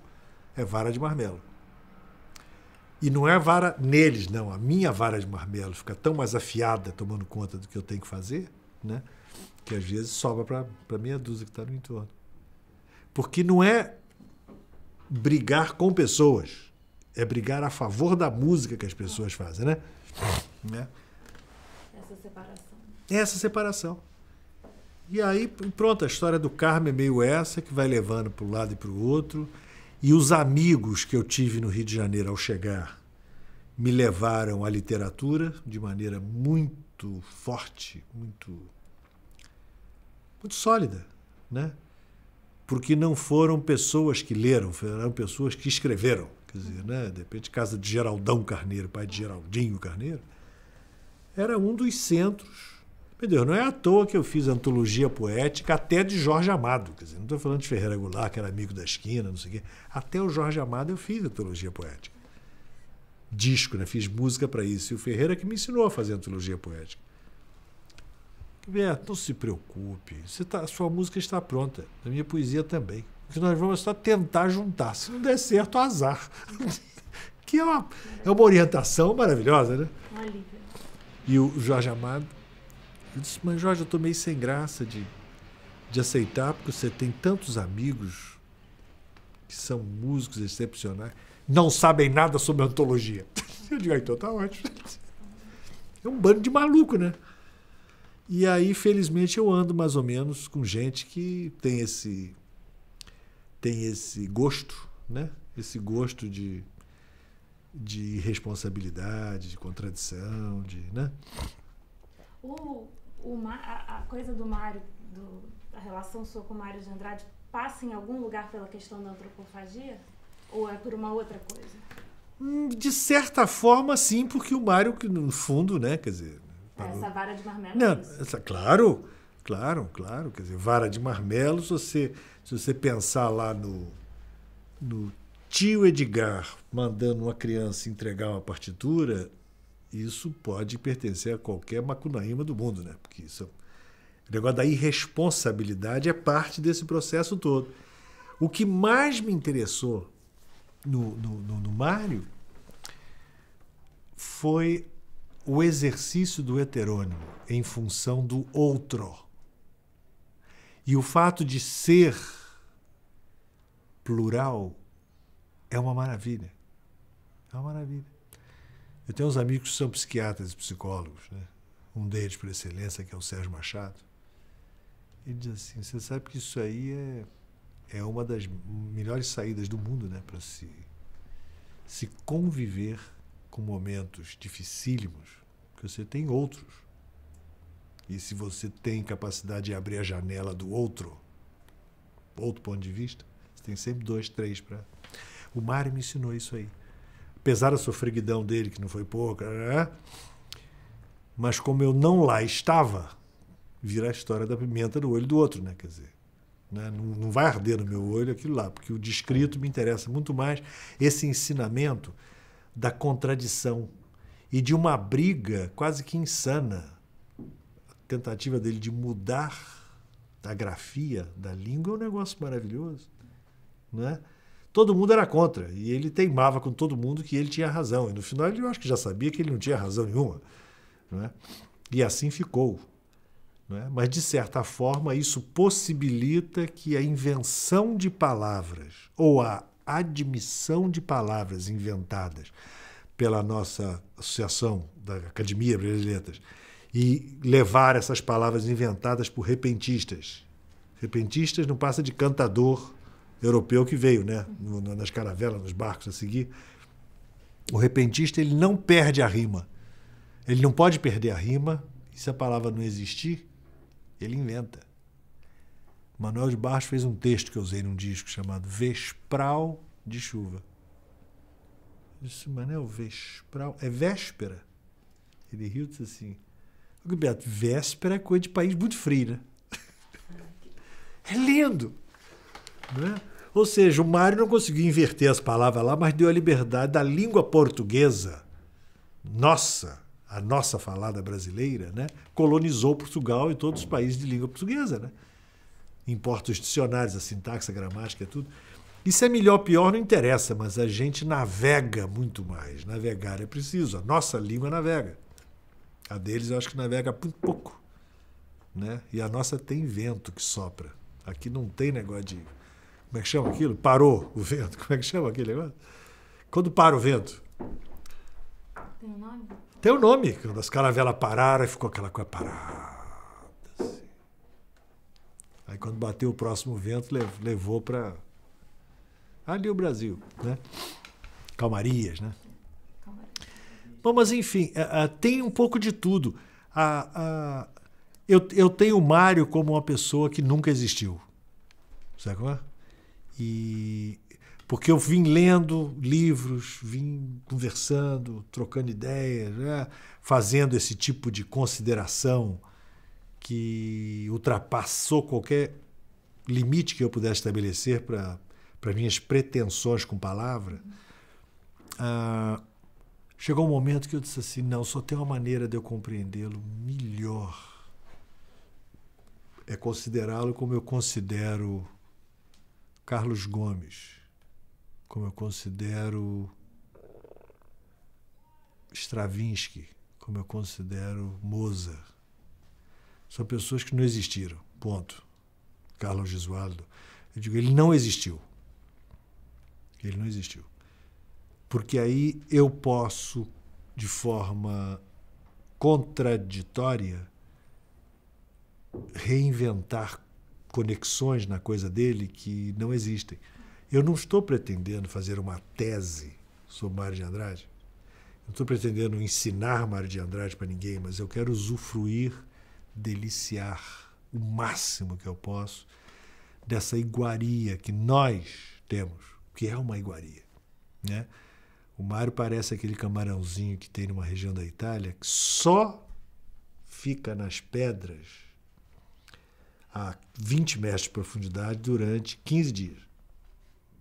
é vara de marmelo. E não é a vara neles, não. A minha vara de marmelo fica tão mais afiada tomando conta do que eu tenho que fazer, né? que às vezes sobra para a meia dúzia que está no entorno. Porque não é brigar com pessoas, é brigar a favor da música que as pessoas fazem, né? né? Essa separação. Essa separação. E aí, pronto, a história do karma é meio essa, que vai levando para um lado e para o outro. E os amigos que eu tive no Rio de Janeiro ao chegar me levaram à literatura de maneira muito forte, muito muito sólida, né? Porque não foram pessoas que leram, foram pessoas que escreveram. Quer dizer, né? de repente, casa de Geraldão Carneiro, pai de Geraldinho Carneiro, era um dos centros meu Deus, não é à toa que eu fiz antologia poética até de Jorge Amado. Quer dizer, não estou falando de Ferreira Goulart, que era amigo da esquina, não sei o quê. Até o Jorge Amado eu fiz antologia poética. Disco, né? Fiz música para isso. E o Ferreira que me ensinou a fazer antologia poética. Beto, não se preocupe. Você tá, a sua música está pronta. A minha poesia também. O que nós vamos só tentar juntar. Se não der certo, azar. *laughs* que é uma, é uma orientação maravilhosa, né? Uma e o Jorge Amado eu disse, mas Jorge, eu estou meio sem graça de, de aceitar, porque você tem tantos amigos que são músicos excepcionais, não sabem nada sobre antologia. *laughs* Eu digo, ah, então tá ótimo. É um bando de maluco, né? E aí, felizmente, eu ando mais ou menos com gente que tem esse tem esse gosto, né? Esse gosto de de irresponsabilidade, de contradição, de, né? a, a, coisa do Mário, do, a relação sua com o Mário de Andrade, passa em algum lugar pela questão da antropofagia? Ou é por uma outra coisa? Hum, de certa forma, sim, porque o Mário, que no fundo, né, quer dizer. Tá essa vara de marmelos. Não, essa, claro, claro, claro. Quer dizer, vara de marmelos, você, se você pensar lá no, no tio Edgar mandando uma criança entregar uma partitura, isso pode pertencer a qualquer macunaíma do mundo, né? Porque isso, é o negócio da irresponsabilidade é parte desse processo todo. O que mais me interessou no, no, no, no Mário foi o exercício do heterônimo em função do outro. E o fato de ser plural é uma maravilha. É uma maravilha. Eu tenho uns amigos que são psiquiatras e psicólogos, né? um deles por excelência, que é o Sérgio Machado. Ele diz assim: você sabe que isso aí é, é uma das melhores saídas do mundo né? para se, se conviver com momentos dificílimos, porque você tem outros. E se você tem capacidade de abrir a janela do outro, outro ponto de vista, você tem sempre dois, três para. O Mário me ensinou isso aí apesar da sofreguidão dele, que não foi pouca, né? mas como eu não lá estava, vira a história da pimenta no olho do outro, né? Quer dizer, né? Não, não vai arder no meu olho aquilo lá, porque o descrito me interessa muito mais esse ensinamento da contradição e de uma briga quase que insana, a tentativa dele de mudar a grafia da língua é um negócio maravilhoso, não é? todo mundo era contra. E ele teimava com todo mundo que ele tinha razão. E no final ele eu acho que já sabia que ele não tinha razão nenhuma. Né? E assim ficou. Né? Mas, de certa forma, isso possibilita que a invenção de palavras ou a admissão de palavras inventadas pela nossa associação da Academia Brasileira de Letras e levar essas palavras inventadas por repentistas. Repentistas não passa de cantador europeu que veio, né? No, nas caravelas, nos barcos a seguir. O repentista ele não perde a rima. Ele não pode perder a rima. E se a palavra não existir, ele inventa. Manuel de Barros fez um texto que eu usei num disco chamado Vespral de Chuva. disse, Manuel, é Vespral. É véspera. Ele riu e disse assim: Roberto, véspera é coisa de país muito frio, né? *laughs* É lindo! Né? Ou seja, o Mário não conseguiu inverter as palavras lá, mas deu a liberdade da língua portuguesa, nossa, a nossa falada brasileira, né? colonizou Portugal e todos os países de língua portuguesa. Né? Importa os dicionários, a sintaxe, a gramática, tudo. Isso é melhor ou pior, não interessa, mas a gente navega muito mais. Navegar é preciso, a nossa língua navega. A deles eu acho que navega muito pouco. Né? E a nossa tem vento que sopra. Aqui não tem negócio de como é que chama aquilo? Parou o vento. *laughs* Como é que chama aquele negócio? Quando para o vento? Tem o um nome? Tem o um nome. Quando as caravelas pararam, ficou aquela coisa parada. Assim. Aí quando bateu o próximo vento, levou para. Ali o Brasil, né? Calmarias, né? Bom, mas enfim, é, é, tem um pouco de tudo. eu, eu tenho o Mário como uma pessoa que nunca existiu. Sabe como é? E porque eu vim lendo livros, vim conversando, trocando ideias, né? fazendo esse tipo de consideração que ultrapassou qualquer limite que eu pudesse estabelecer para minhas pretensões com palavra. Ah, chegou um momento que eu disse assim: não, só tem uma maneira de eu compreendê-lo melhor. É considerá-lo como eu considero Carlos Gomes, como eu considero Stravinsky, como eu considero Mozart. São pessoas que não existiram, ponto. Carlos Gesualdo. Eu digo, ele não existiu. Ele não existiu. Porque aí eu posso, de forma contraditória, reinventar conexões na coisa dele que não existem. Eu não estou pretendendo fazer uma tese sobre Mário de Andrade. não estou pretendendo ensinar Mário de Andrade para ninguém, mas eu quero usufruir, deliciar o máximo que eu posso dessa iguaria que nós temos, que é uma iguaria, né? O Mário parece aquele camarãozinho que tem numa região da Itália que só fica nas pedras a 20 metros de profundidade durante 15 dias.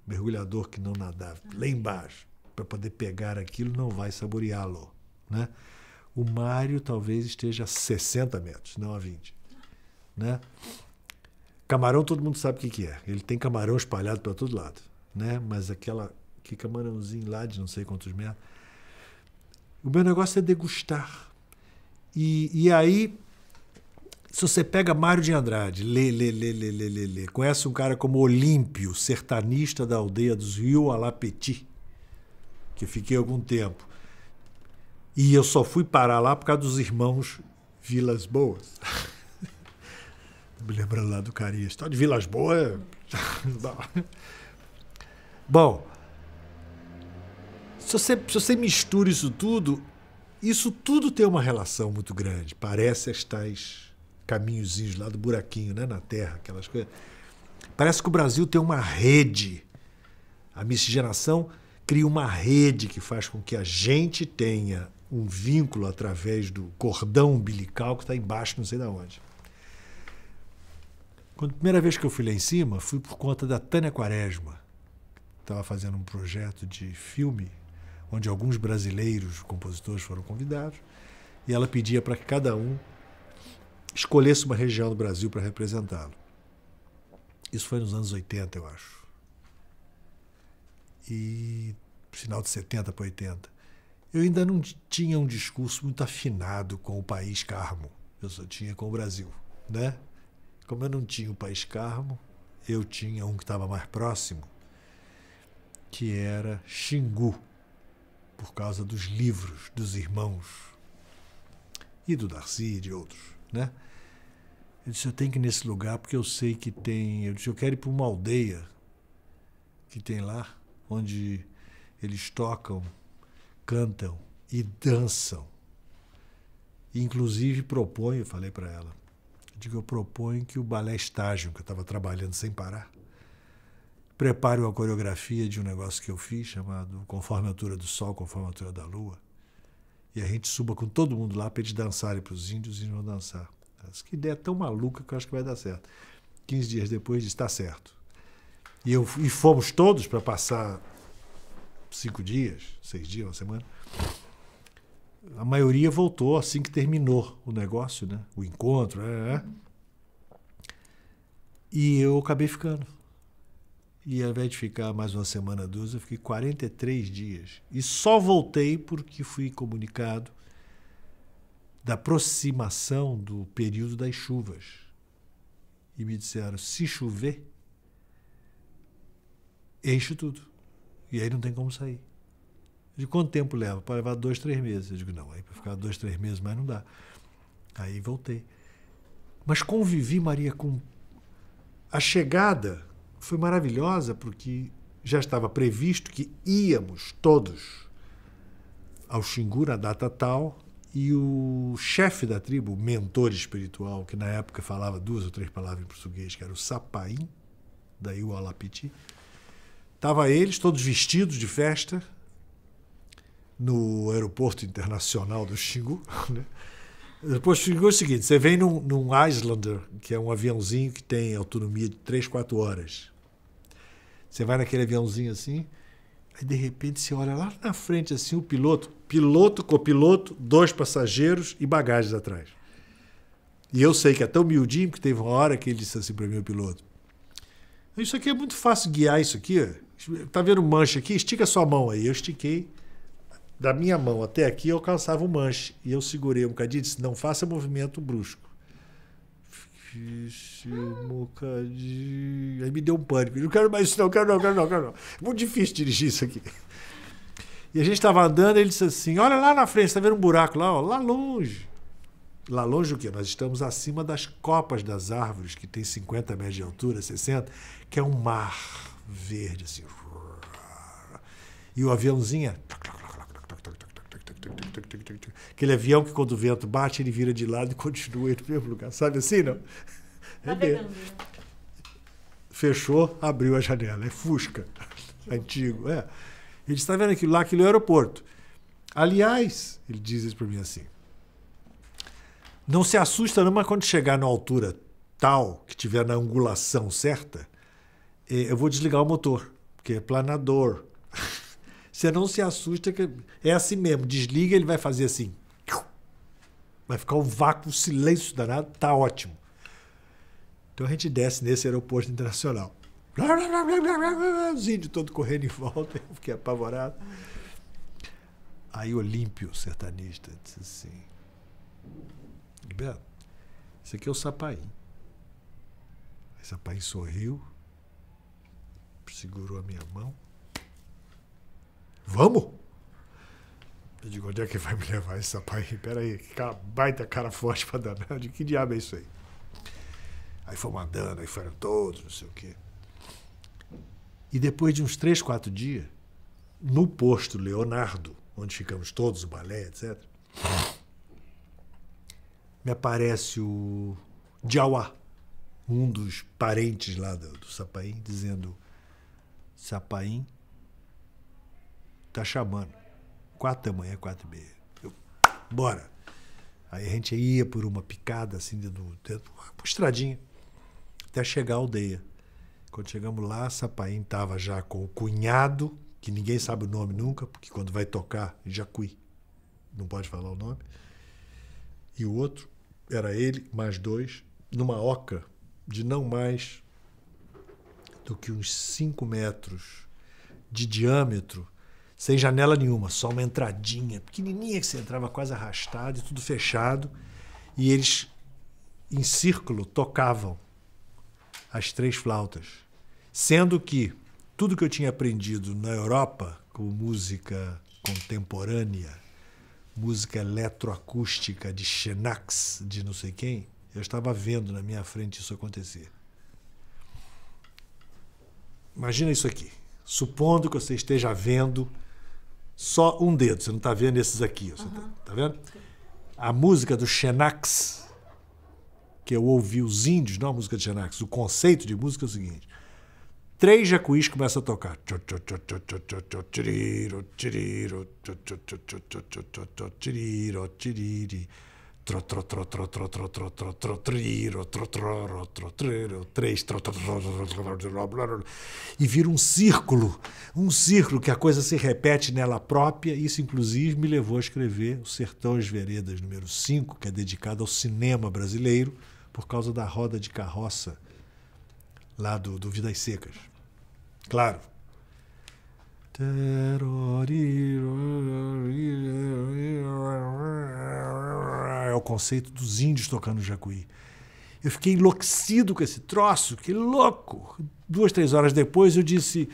Mergulhador que não nadava ah. lá embaixo, para poder pegar aquilo, não vai saboreá-lo. Né? O Mário talvez esteja a 60 metros, não a 20. Né? Camarão, todo mundo sabe o que, que é. Ele tem camarão espalhado para todo lado. Né? Mas aquela, que camarãozinho lá de não sei quantos metros. O meu negócio é degustar. E, e aí se você pega Mário de Andrade, lê, lê, lê, lê, lê, lê, lê, conhece um cara como Olímpio, sertanista da aldeia dos Rio Alapeti, que fiquei algum tempo. E eu só fui parar lá por causa dos irmãos Vilas Boas. *laughs* Me lembrando lá do Carinha. História de Vilas Boas. *laughs* Bom, se você, se você mistura isso tudo, isso tudo tem uma relação muito grande. Parece as tais caminhozinhos lá do buraquinho, né, na terra, aquelas coisas. Parece que o Brasil tem uma rede. A miscigenação cria uma rede que faz com que a gente tenha um vínculo através do cordão umbilical que está embaixo, não sei de onde. Quando a primeira vez que eu fui lá em cima, fui por conta da Tânia Quaresma. Estava fazendo um projeto de filme onde alguns brasileiros compositores foram convidados e ela pedia para que cada um escolhesse uma região do Brasil para representá-lo. Isso foi nos anos 80, eu acho. E final de 70 para 80. Eu ainda não tinha um discurso muito afinado com o país Carmo. Eu só tinha com o Brasil, né? Como eu não tinha o país Carmo, eu tinha um que estava mais próximo, que era Xingu, por causa dos livros dos irmãos e do Darcy e de outros, né? Eu disse, eu tenho que ir nesse lugar porque eu sei que tem. Eu disse, eu quero ir para uma aldeia que tem lá, onde eles tocam, cantam e dançam. Inclusive proponho, falei para ela, eu digo, eu proponho que o balé estágio, que eu estava trabalhando sem parar, prepare uma coreografia de um negócio que eu fiz chamado Conforme a Altura do Sol, Conforme a Altura da Lua. E a gente suba com todo mundo lá para eles dançarem para os índios e não dançar que ideia é tão maluca que eu acho que vai dar certo. 15 dias depois de está certo. E, eu, e fomos todos para passar cinco dias, seis dias, uma semana. A maioria voltou assim que terminou o negócio, né? o encontro. É, é. E eu acabei ficando. E ao invés de ficar mais uma semana, duas, eu fiquei 43 dias. E só voltei porque fui comunicado da aproximação do período das chuvas. E me disseram: se chover, enche tudo. E aí não tem como sair. De quanto tempo leva? Para levar dois, três meses. Eu digo: não, aí para ficar dois, três meses mais não dá. Aí voltei. Mas convivi, Maria, com. A chegada foi maravilhosa, porque já estava previsto que íamos todos ao Xingu na data tal, e o chefe da tribo, o mentor espiritual, que na época falava duas ou três palavras em português, que era o Sapaim, o alapiti estava eles todos vestidos de festa no aeroporto internacional do Xingu. *laughs* Né? Depois Xingu é o seguinte, você vem num, num Islander, que é um aviãozinho que tem autonomia de 3, 4 horas. Você vai naquele aviãozinho assim, Aí de repente você olha lá na frente assim o piloto, piloto, copiloto, dois passageiros e bagagens atrás. E eu sei que é tão miudinho que teve uma hora que ele disse assim para mim o piloto: "Isso aqui é muito fácil guiar isso aqui. Tá vendo mancha aqui? Estica sua mão aí". Eu estiquei da minha mão até aqui eu alcançava o manche e eu segurei um bocadinho e disse: "Não faça movimento brusco" difícil, um bocadinho. Aí me deu um pânico. Não quero mais isso, não, quero não, quero não, quero não. É muito difícil dirigir isso aqui. E a gente estava andando, ele disse assim: Olha lá na frente, está vendo um buraco lá, ó, lá longe. Lá longe o quê? Nós estamos acima das copas das árvores, que tem 50 metros de altura, 60, que é um mar verde, assim. E o aviãozinho. É Aquele avião que quando o vento bate, ele vira de lado e continua indo mesmo lugar. Sabe assim, não? Tá é mesmo. Né? Fechou, abriu a janela. É Fusca. Antigo, é. Ele está vendo aquilo lá, aquilo é o aeroporto. Aliás, ele diz isso para mim assim. Não se assusta não, mas quando chegar na altura tal, que tiver na angulação certa, eh, eu vou desligar o motor, porque é planador. *laughs* Você não se assusta que é assim mesmo. Desliga, ele vai fazer assim. Vai ficar um vácuo, um silêncio danado, tá ótimo. Então a gente desce nesse aeroporto internacional. Os índios todos correndo em volta, eu fiquei apavorado. Aí Olímpio, sertanista, disse assim: Beto, esse aqui é o Sapaim. Aí Sapaim sorriu, segurou a minha mão. Vamos? Eu digo, onde é que vai me levar esse Pera Peraí, que cara, baita cara forte pra danar. De que diabo é isso aí? Aí foi andando, aí foram todos, não sei o quê. E depois de uns três, quatro dias, no posto Leonardo, onde ficamos todos, o balé, etc., me aparece o Diauá, um dos parentes lá do, do Sapaim, dizendo: Sapaim tá chamando. Quatro da manhã, quatro e meia. Eu, bora. Aí a gente ia por uma picada, assim, dentro, dentro, uma estradinha, até chegar à aldeia. Quando chegamos lá, Sapaim estava já com o cunhado, que ninguém sabe o nome nunca, porque quando vai tocar, Jacuí, não pode falar o nome. E o outro era ele, mais dois, numa oca de não mais do que uns cinco metros de diâmetro, sem janela nenhuma, só uma entradinha pequenininha que você entrava quase arrastado e tudo fechado. E eles, em círculo, tocavam as três flautas. Sendo que tudo que eu tinha aprendido na Europa com música contemporânea, música eletroacústica de Xenax, de não sei quem, eu estava vendo na minha frente isso acontecer. Imagina isso aqui. Supondo que você esteja vendo só um dedo. Você não está vendo esses aqui. Você uhum. tá, tá, vendo? A música do Xenax, que eu ouvi os índios, não a música de Xenax. O conceito de música é o seguinte. Três jacuís começam a tocar e vira um círculo, um círculo que a coisa se repete nela própria. Isso, inclusive, me levou a escrever O Sertão as Veredas, número 5, que é dedicado ao cinema brasileiro, por causa da roda de carroça lá do, do Vidas Secas. Claro o conceito dos índios tocando jacuí. Eu fiquei enlouquecido com esse troço, que louco! Duas, três horas depois eu disse: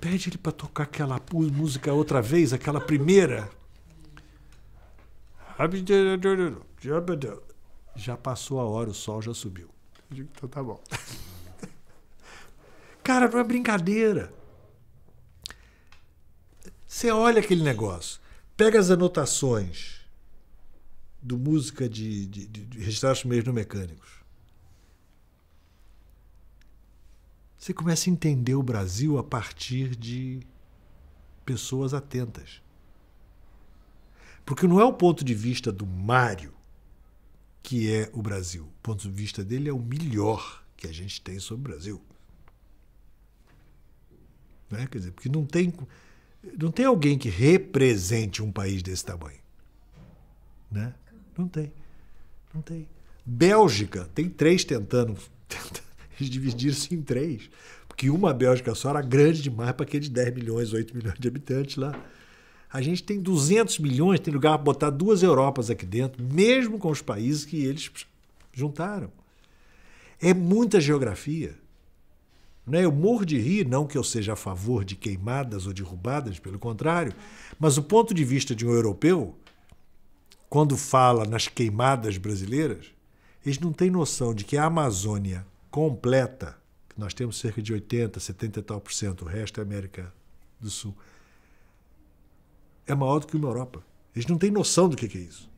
pede ele para tocar aquela música outra vez, aquela primeira. Já passou a hora, o sol já subiu. Eu então tá bom. *laughs* Cara, não é brincadeira. Você olha aquele negócio, pega as anotações do música de, de, de registrar os primeiros no Mecânicos. Você começa a entender o Brasil a partir de pessoas atentas. Porque não é o ponto de vista do Mário que é o Brasil. O ponto de vista dele é o melhor que a gente tem sobre o Brasil. Né? Quer dizer, porque não tem, não tem alguém que represente um país desse tamanho. Né? Não tem. Não tem. Bélgica tem três tentando. *laughs* dividir dividiram-se em três. Porque uma Bélgica só era grande demais para aqueles 10 milhões, 8 milhões de habitantes lá. A gente tem 200 milhões, tem lugar para botar duas Europas aqui dentro, mesmo com os países que eles juntaram. É muita geografia. Né? Eu morro de rir, não que eu seja a favor de queimadas ou derrubadas, pelo contrário, mas o ponto de vista de um europeu, quando fala nas queimadas brasileiras, eles não têm noção de que a Amazônia completa, que nós temos cerca de 80, 70 e tal por cento, o resto é América do Sul, é maior do que uma Europa. Eles não têm noção do que é isso.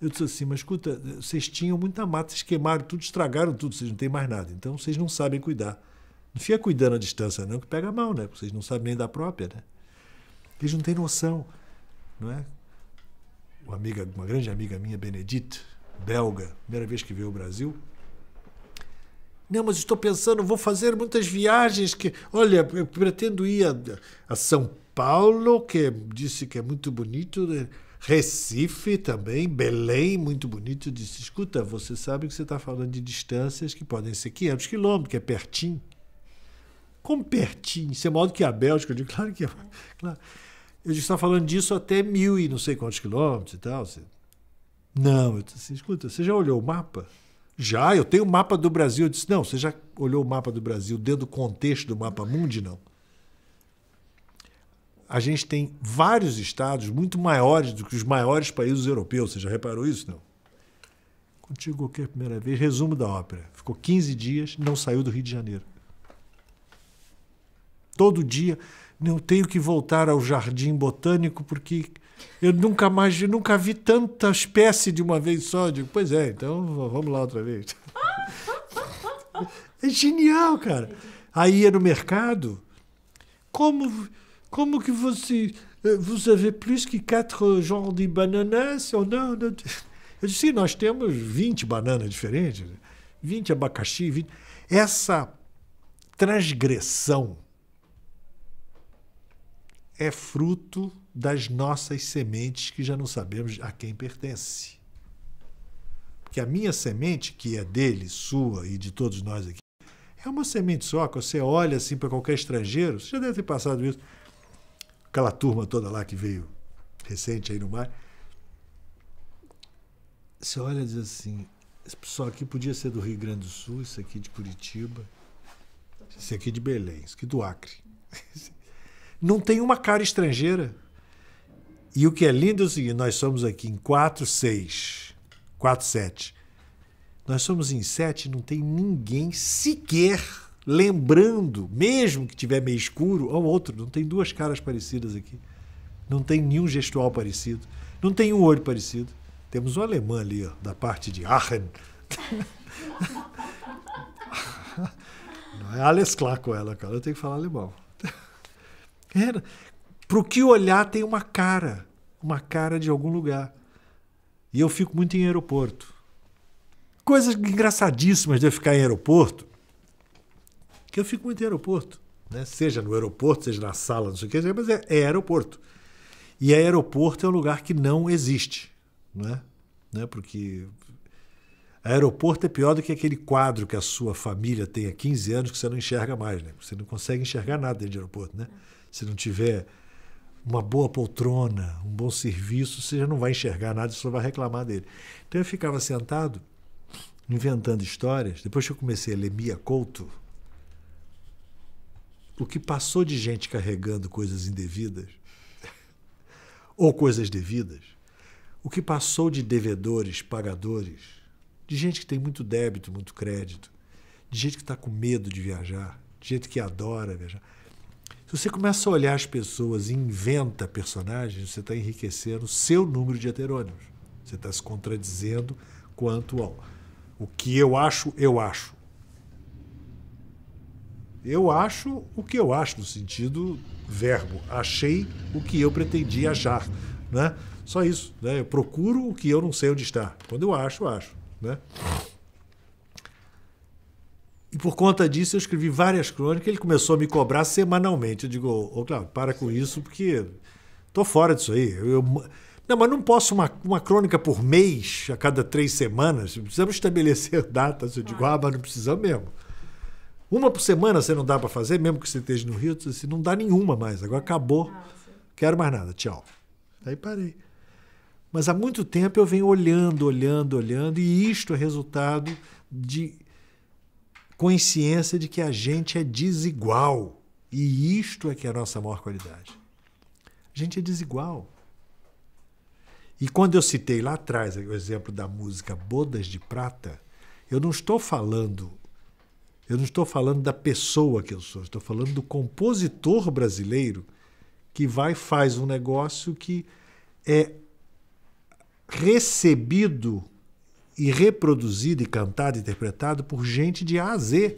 Eu disse assim, mas escuta, vocês tinham muita mata, vocês queimaram tudo, estragaram tudo, vocês não têm mais nada. Então vocês não sabem cuidar. Não fica cuidando à distância, não, que pega mal, né? Porque vocês não sabem nem da própria, né? Eles não têm noção, não é? uma, amiga, uma grande amiga minha, Benedite, belga, primeira vez que veio ao Brasil. Não, mas estou pensando, vou fazer muitas viagens que. Olha, eu pretendo ir a, a São Paulo, que disse que é muito bonito. Né? Recife também, Belém, muito bonito. Disse: escuta, você sabe que você está falando de distâncias que podem ser 500 quilômetros, que é pertinho. Como pertinho? Isso é maior do que a Bélgica? Eu digo: claro que é. Claro. Eu disse, está falando disso até mil e não sei quantos quilômetros e tal. Você... Não, eu disse assim, escuta, você já olhou o mapa? Já, eu tenho o mapa do Brasil. Eu disse, não, você já olhou o mapa do Brasil dentro do contexto do mapa mundi, não? A gente tem vários estados muito maiores do que os maiores países europeus. Você já reparou isso, não? Contigo chegou aqui é a primeira vez, resumo da ópera. Ficou 15 dias, não saiu do Rio de Janeiro. Todo dia eu tenho que voltar ao jardim botânico porque eu nunca mais, eu nunca vi tanta espécie de uma vez só. Eu digo, pois é, então vamos lá outra vez. *laughs* é genial, cara. Aí ia no mercado, como, como que você eh, você vê plus que quatro genres de bananas ou não? Eu disse, sim, nós temos 20 bananas diferentes, 20 abacaxi, 20... Essa transgressão é fruto das nossas sementes que já não sabemos a quem pertence. Porque a minha semente, que é dele, sua e de todos nós aqui, é uma semente só, que você olha assim para qualquer estrangeiro, você já deve ter passado isso. Aquela turma toda lá que veio recente aí no mar. Você olha e diz assim, esse pessoal aqui podia ser do Rio Grande do Sul, esse aqui de Curitiba, esse aqui de Belém, esse aqui do Acre. *laughs* Não tem uma cara estrangeira. E o que é lindo é o seguinte: nós somos aqui em 4, 6, 4, 7. Nós somos em 7, não tem ninguém sequer lembrando, mesmo que tiver meio escuro, ao outro. Não tem duas caras parecidas aqui. Não tem nenhum gestual parecido. Não tem um olho parecido. Temos um alemão ali, ó, da parte de Aachen. *laughs* Não é Alles klar com ela, cara. Eu tenho que falar alemão. Era. o que olhar tem uma cara, uma cara de algum lugar. E eu fico muito em aeroporto. Coisas engraçadíssimas de eu ficar em aeroporto, que eu fico muito em aeroporto. Né? Seja no aeroporto, seja na sala, não sei o que, mas é, é aeroporto. E aeroporto é um lugar que não existe. Né? Né? Porque aeroporto é pior do que aquele quadro que a sua família tem há 15 anos que você não enxerga mais. Né? Você não consegue enxergar nada dentro de aeroporto. Né? se não tiver uma boa poltrona, um bom serviço, você já não vai enxergar nada e só vai reclamar dele. Então eu ficava sentado inventando histórias. Depois que eu comecei a ler Mia Couto, o que passou de gente carregando coisas indevidas *laughs* ou coisas devidas, o que passou de devedores, pagadores, de gente que tem muito débito, muito crédito, de gente que está com medo de viajar, de gente que adora viajar se você começa a olhar as pessoas e inventa personagens, você está enriquecendo o seu número de heterônimos. Você está se contradizendo quanto ao o que eu acho, eu acho. Eu acho o que eu acho, no sentido verbo. Achei o que eu pretendia achar. Né? Só isso. Né? Eu procuro o que eu não sei onde está. Quando eu acho, eu acho. Né? E por conta disso eu escrevi várias crônicas. Ele começou a me cobrar semanalmente. Eu digo, ô oh, Cláudio, para com isso, porque tô fora disso aí. Eu, eu... não, mas não posso uma, uma crônica por mês, a cada três semanas. Precisamos estabelecer *laughs* datas. Eu digo, ah, mas não precisamos mesmo. Uma por semana você não dá para fazer, mesmo que você esteja no Rio. Disse, não dá nenhuma mais. Agora acabou. Ah, Quero mais nada. Tchau. Aí parei. Mas há muito tempo eu venho olhando, olhando, olhando, e isto é resultado de consciência de que a gente é desigual. E isto é que é a nossa maior qualidade. A gente é desigual. E quando eu citei lá atrás o exemplo da música Bodas de Prata, eu não estou falando eu não estou falando da pessoa que eu sou, estou falando do compositor brasileiro que vai faz um negócio que é recebido e reproduzido e cantado e interpretado por gente de A a Z,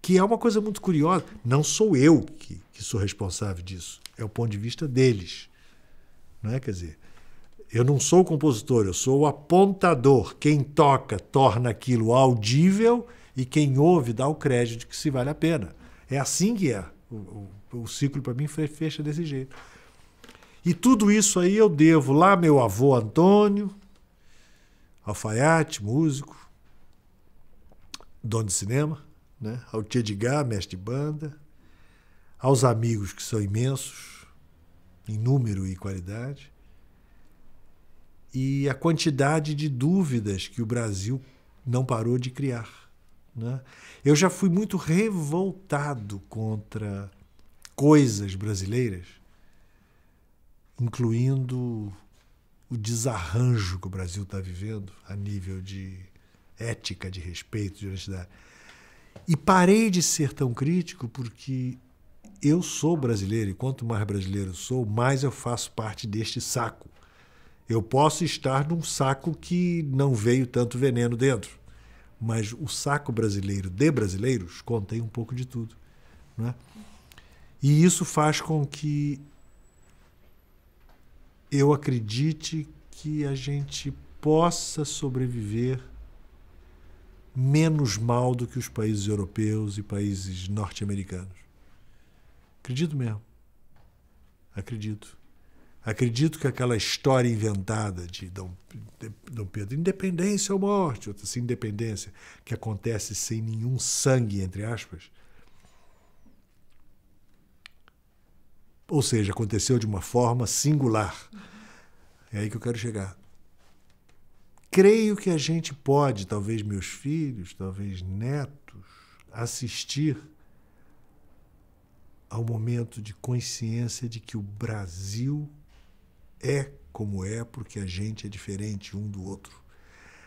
que é uma coisa muito curiosa. Não sou eu que, que sou responsável disso, é o ponto de vista deles. Não é? Quer dizer, eu não sou o compositor, eu sou o apontador. Quem toca torna aquilo audível e quem ouve dá o crédito que se vale a pena. É assim que é. O, o, o ciclo para mim fecha desse jeito. E tudo isso aí eu devo lá meu avô Antônio, alfaiate, músico, dono de cinema, né? ao Tia Gá, mestre de banda, aos amigos que são imensos, em número e qualidade, e a quantidade de dúvidas que o Brasil não parou de criar. Né? Eu já fui muito revoltado contra coisas brasileiras, incluindo o desarranjo que o Brasil está vivendo a nível de ética, de respeito, de honestidade. E parei de ser tão crítico porque eu sou brasileiro e quanto mais brasileiro sou, mais eu faço parte deste saco. Eu posso estar num saco que não veio tanto veneno dentro, mas o saco brasileiro de brasileiros contém um pouco de tudo. Né? E isso faz com que eu acredite que a gente possa sobreviver menos mal do que os países europeus e países norte-americanos. Acredito mesmo. Acredito. Acredito que aquela história inventada de Dom, de Dom Pedro, independência ou morte, outra assim, independência, que acontece sem nenhum sangue, entre aspas, Ou seja, aconteceu de uma forma singular. É aí que eu quero chegar. Creio que a gente pode, talvez meus filhos, talvez netos, assistir ao momento de consciência de que o Brasil é como é porque a gente é diferente um do outro.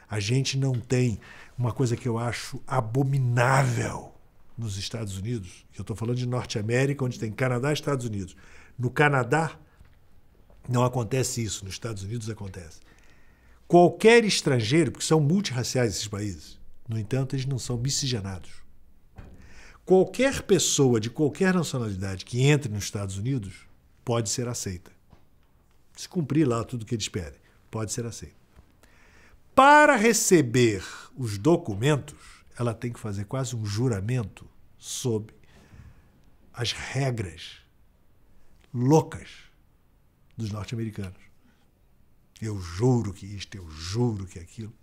A gente não tem uma coisa que eu acho abominável nos Estados Unidos, eu estou falando de Norte América, onde tem Canadá e Estados Unidos. No Canadá, não acontece isso, nos Estados Unidos acontece. Qualquer estrangeiro, porque são multirraciais esses países, no entanto, eles não são miscigenados. Qualquer pessoa de qualquer nacionalidade que entre nos Estados Unidos pode ser aceita. Se cumprir lá tudo o que eles pedem, pode ser aceita. Para receber os documentos, ela tem que fazer quase um juramento sob as regras loucas dos norte-americanos. Eu juro que isto, eu juro que aquilo.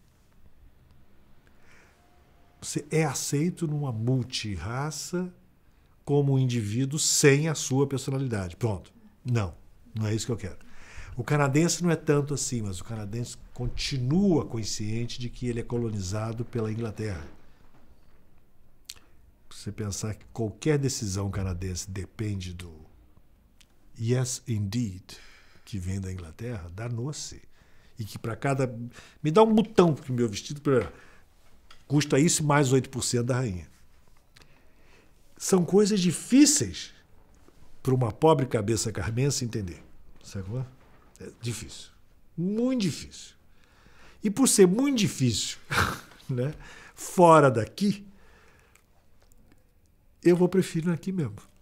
Você é aceito numa multirraça como um indivíduo sem a sua personalidade. Pronto. Não, não é isso que eu quero. O canadense não é tanto assim, mas o canadense continua consciente de que ele é colonizado pela Inglaterra você pensar que qualquer decisão canadense depende do yes indeed que vem da Inglaterra, dá noce. E que para cada. Me dá um botão, porque meu vestido pra... custa isso mais 8% da rainha. São coisas difíceis para uma pobre cabeça carmense entender. Sacou? É? é difícil. Muito difícil. E por ser muito difícil, *laughs* né? fora daqui, eu vou preferir aqui mesmo.